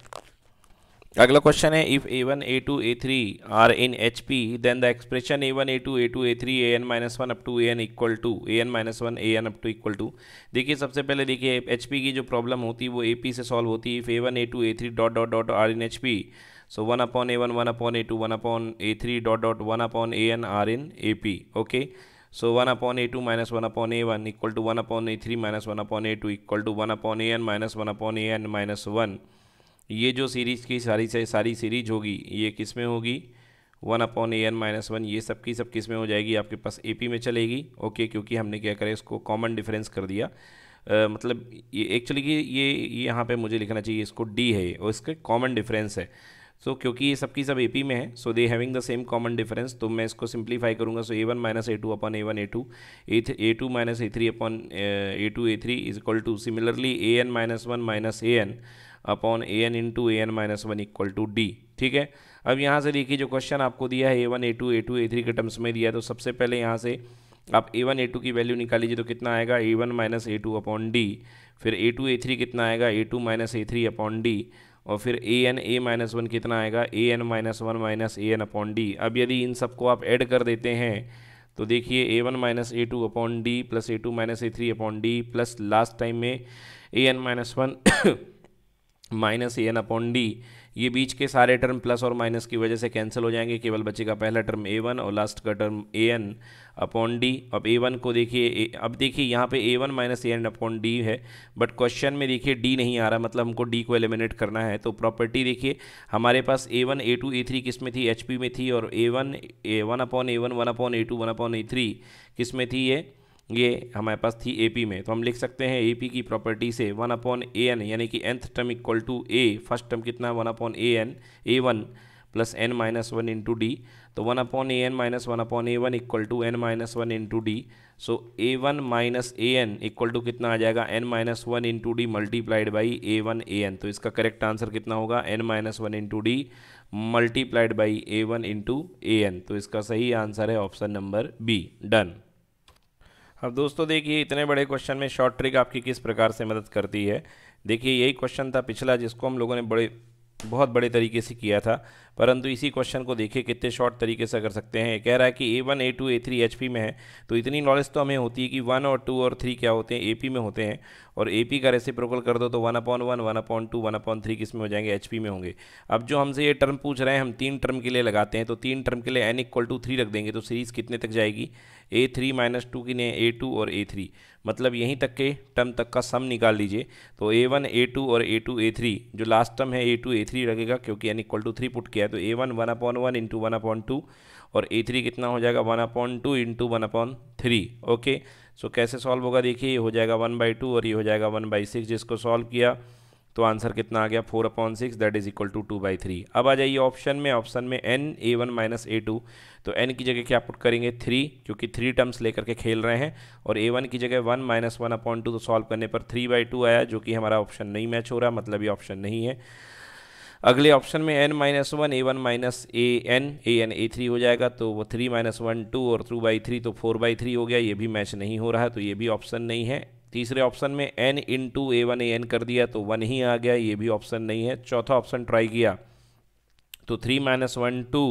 अगला क्वेश्चन है if a one a two a three are in H P then the expression a one a two a two a three a n minus one up to a n equal to a n minus one a n up to equal to देखिए सबसे पहले देखिए H P की जो problem होती है वो A P से सॉल्व होती है if a one a two a three dot dot dot are in H P so one upon a one one upon a two one upon a three dot dot one upon a n are in A P okay so one upon a two minus one upon a one equal to one upon a three minus one upon a two equal to one upon a n minus one upon a n minus one ये जो series की सारी से सारी series होगी ये किस में होगी one upon a n minus one ये सब की सब किस में हो जाएगी आपके पास ए पी में चलेगी ओके क्योंकि हमने क्या करें इसको कॉमन डिफरेंस कर दिया आ, मतलब ये एक्चुअली कि ये ये यहाँ पे मुझे लिखना चाहिए इसको डी है और इसके कॉमन डिफरेंस है सो so, क्योंकि ये सबकी सब ए पी में है so they having the same common difference तो मैं इसको सिंप्लीफाई करूँगा so a one minus a two upon a one a two a two minus a three upon a two a three is equal to similarly a n minus one minus a n upon a n into a n minus one equal to d ठीक है अब यहाँ से देखिए जो question आपको दिया है a one a two a two a three के टर्म्स में दिया है तो सबसे पहले यहाँ से आप ए वन ए टू की वैल्यू निकाल लीजिए तो कितना आएगा a one minus a two upon d फिर ए टू ए थ्री कितना आएगा a two minus a three upon d और फिर a n a minus one कितना आएगा a n minus one minus a n upon d अब यदि इन सबको आप ऐड कर देते हैं तो देखिए a one minus a two upon d plus a two minus a three upon d plus last time में a n minus one minus a n upon d ये बीच के सारे टर्म प्लस और माइनस की वजह से कैंसिल हो जाएंगे केवल बच्चे का पहला टर्म ए वन और लास्ट का term a n upon d अब ए वन को देखिए अब देखिए यहाँ पे a one minus a n upon d है बट क्वेश्चन में देखिए डी नहीं आ रहा मतलब हमको डी को एलिमिनेट करना है तो प्रॉपर्टी देखिए हमारे पास a one a two a three किस में थी एच पी में थी और a one a one upon a one one upon a two one upon a three किस में थी ये ये हमारे पास थी ए पी में तो हम लिख सकते हैं ए पी की प्रॉपर्टी से वन अपॉन ए एन यानी कि nth term equal to a first term कितना one upon a n a one plus n minus one into d तो one upon a n minus one upon a one equal to n minus one into d so a one minus a n equal to कितना आ जाएगा n minus one into d multiplied by a one a n तो इसका correct answer कितना होगा n minus one into d multiplied by a one into a n तो इसका सही आंसर है ऑप्शन नंबर बी डन अब दोस्तों देखिए इतने बड़े क्वेश्चन में शॉर्ट ट्रिक आपकी किस प्रकार से मदद करती है देखिए यही क्वेश्चन था पिछला जिसको हम लोगों ने बड़े बहुत बड़े तरीके से किया था परंतु इसी क्वेश्चन को देखिए कितने शॉर्ट तरीके से कर सकते हैं कह रहा है कि a one a two a three H P में है तो इतनी नॉलेज तो हमें होती है कि वन और टू और थ्री क्या होते हैं ए पी में होते हैं और ए पी का रेसिप्रोकल कर दो तो one upon one one upon two one upon three किस में हो जाएंगे एच पी में होंगे अब जो हमसे ये टर्म पूछ रहे हैं हम तीन टर्म के लिए लगाते हैं तो तीन टर्म के लिए एन इक्वल टू थ्री रख देंगे तो सीरीज़ कितने तक जाएगी ए थ्री माइनस टू की नहीं ए टू और ए थ्री मतलब यहीं तक के टर्म तक का सम निकाल लीजिए तो ए वन ए टू और ए टू ए थ्री जो लास्ट टर्म है ए टू ए थ्री लगेगा क्योंकि n equal to three put किया किया है तो a one one upon one into one upon two और ए थ्री कितना हो जाएगा one upon two into one upon three okay so कैसे सॉल्व होगा देखिए ये हो जाएगा वन बाई टू और ये हो जाएगा वन बाई सिक्स जिसको सॉल्व किया तो आंसर कितना आ गया four upon six that is equal to two by three अब आ जाइए ऑप्शन में ऑप्शन में n a one minus a two तो एन की जगह क्या पुट करेंगे थ्री क्योंकि थ्री टर्म्स लेकर के खेल रहे हैं और ए वन की जगह one minus one upon two तो सॉल्व करने पर थ्री बाई टू आया जो कि हमारा ऑप्शन नहीं मैच हो रहा मतलब ये ऑप्शन नहीं है अगले ऑप्शन में n minus one a one minus a n a n a three हो जाएगा तो वो थ्री माइनस वन टू और टू बाई थ्री तो फोर बाई थ्री हो गया ये भी मैच नहीं हो रहा तो ये भी ऑप्शन नहीं है तीसरे ऑप्शन में n in two a one a n कर दिया तो वन ही आ गया ये भी ऑप्शन नहीं है चौथा ऑप्शन ट्राई किया तो three minus one two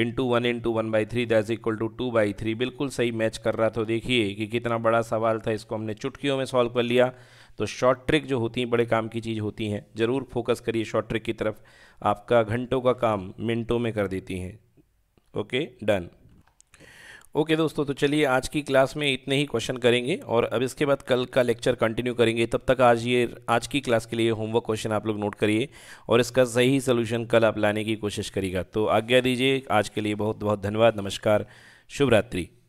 into one into one by three that equal to two by three बिल्कुल सही मैच कर रहा था देखिए कि कितना बड़ा सवाल था इसको हमने चुटकियों में सॉल्व कर लिया तो शॉर्ट ट्रिक जो होती हैं बड़े काम की चीज़ होती हैं ज़रूर फोकस करिए शॉर्ट ट्रिक की तरफ आपका घंटों का काम मिनटों में कर देती हैं ओके डन ओके दोस्तों तो चलिए आज की क्लास में इतने ही क्वेश्चन करेंगे और अब इसके बाद कल का लेक्चर कंटिन्यू करेंगे तब तक आज ये आज की क्लास के लिए होमवर्क क्वेश्चन आप लोग नोट करिए और इसका सही सोल्यूशन कल आप लाने की कोशिश करिएगा तो आज्ञा दीजिए आज के लिए बहुत बहुत धन्यवाद नमस्कार शुभ रात्रि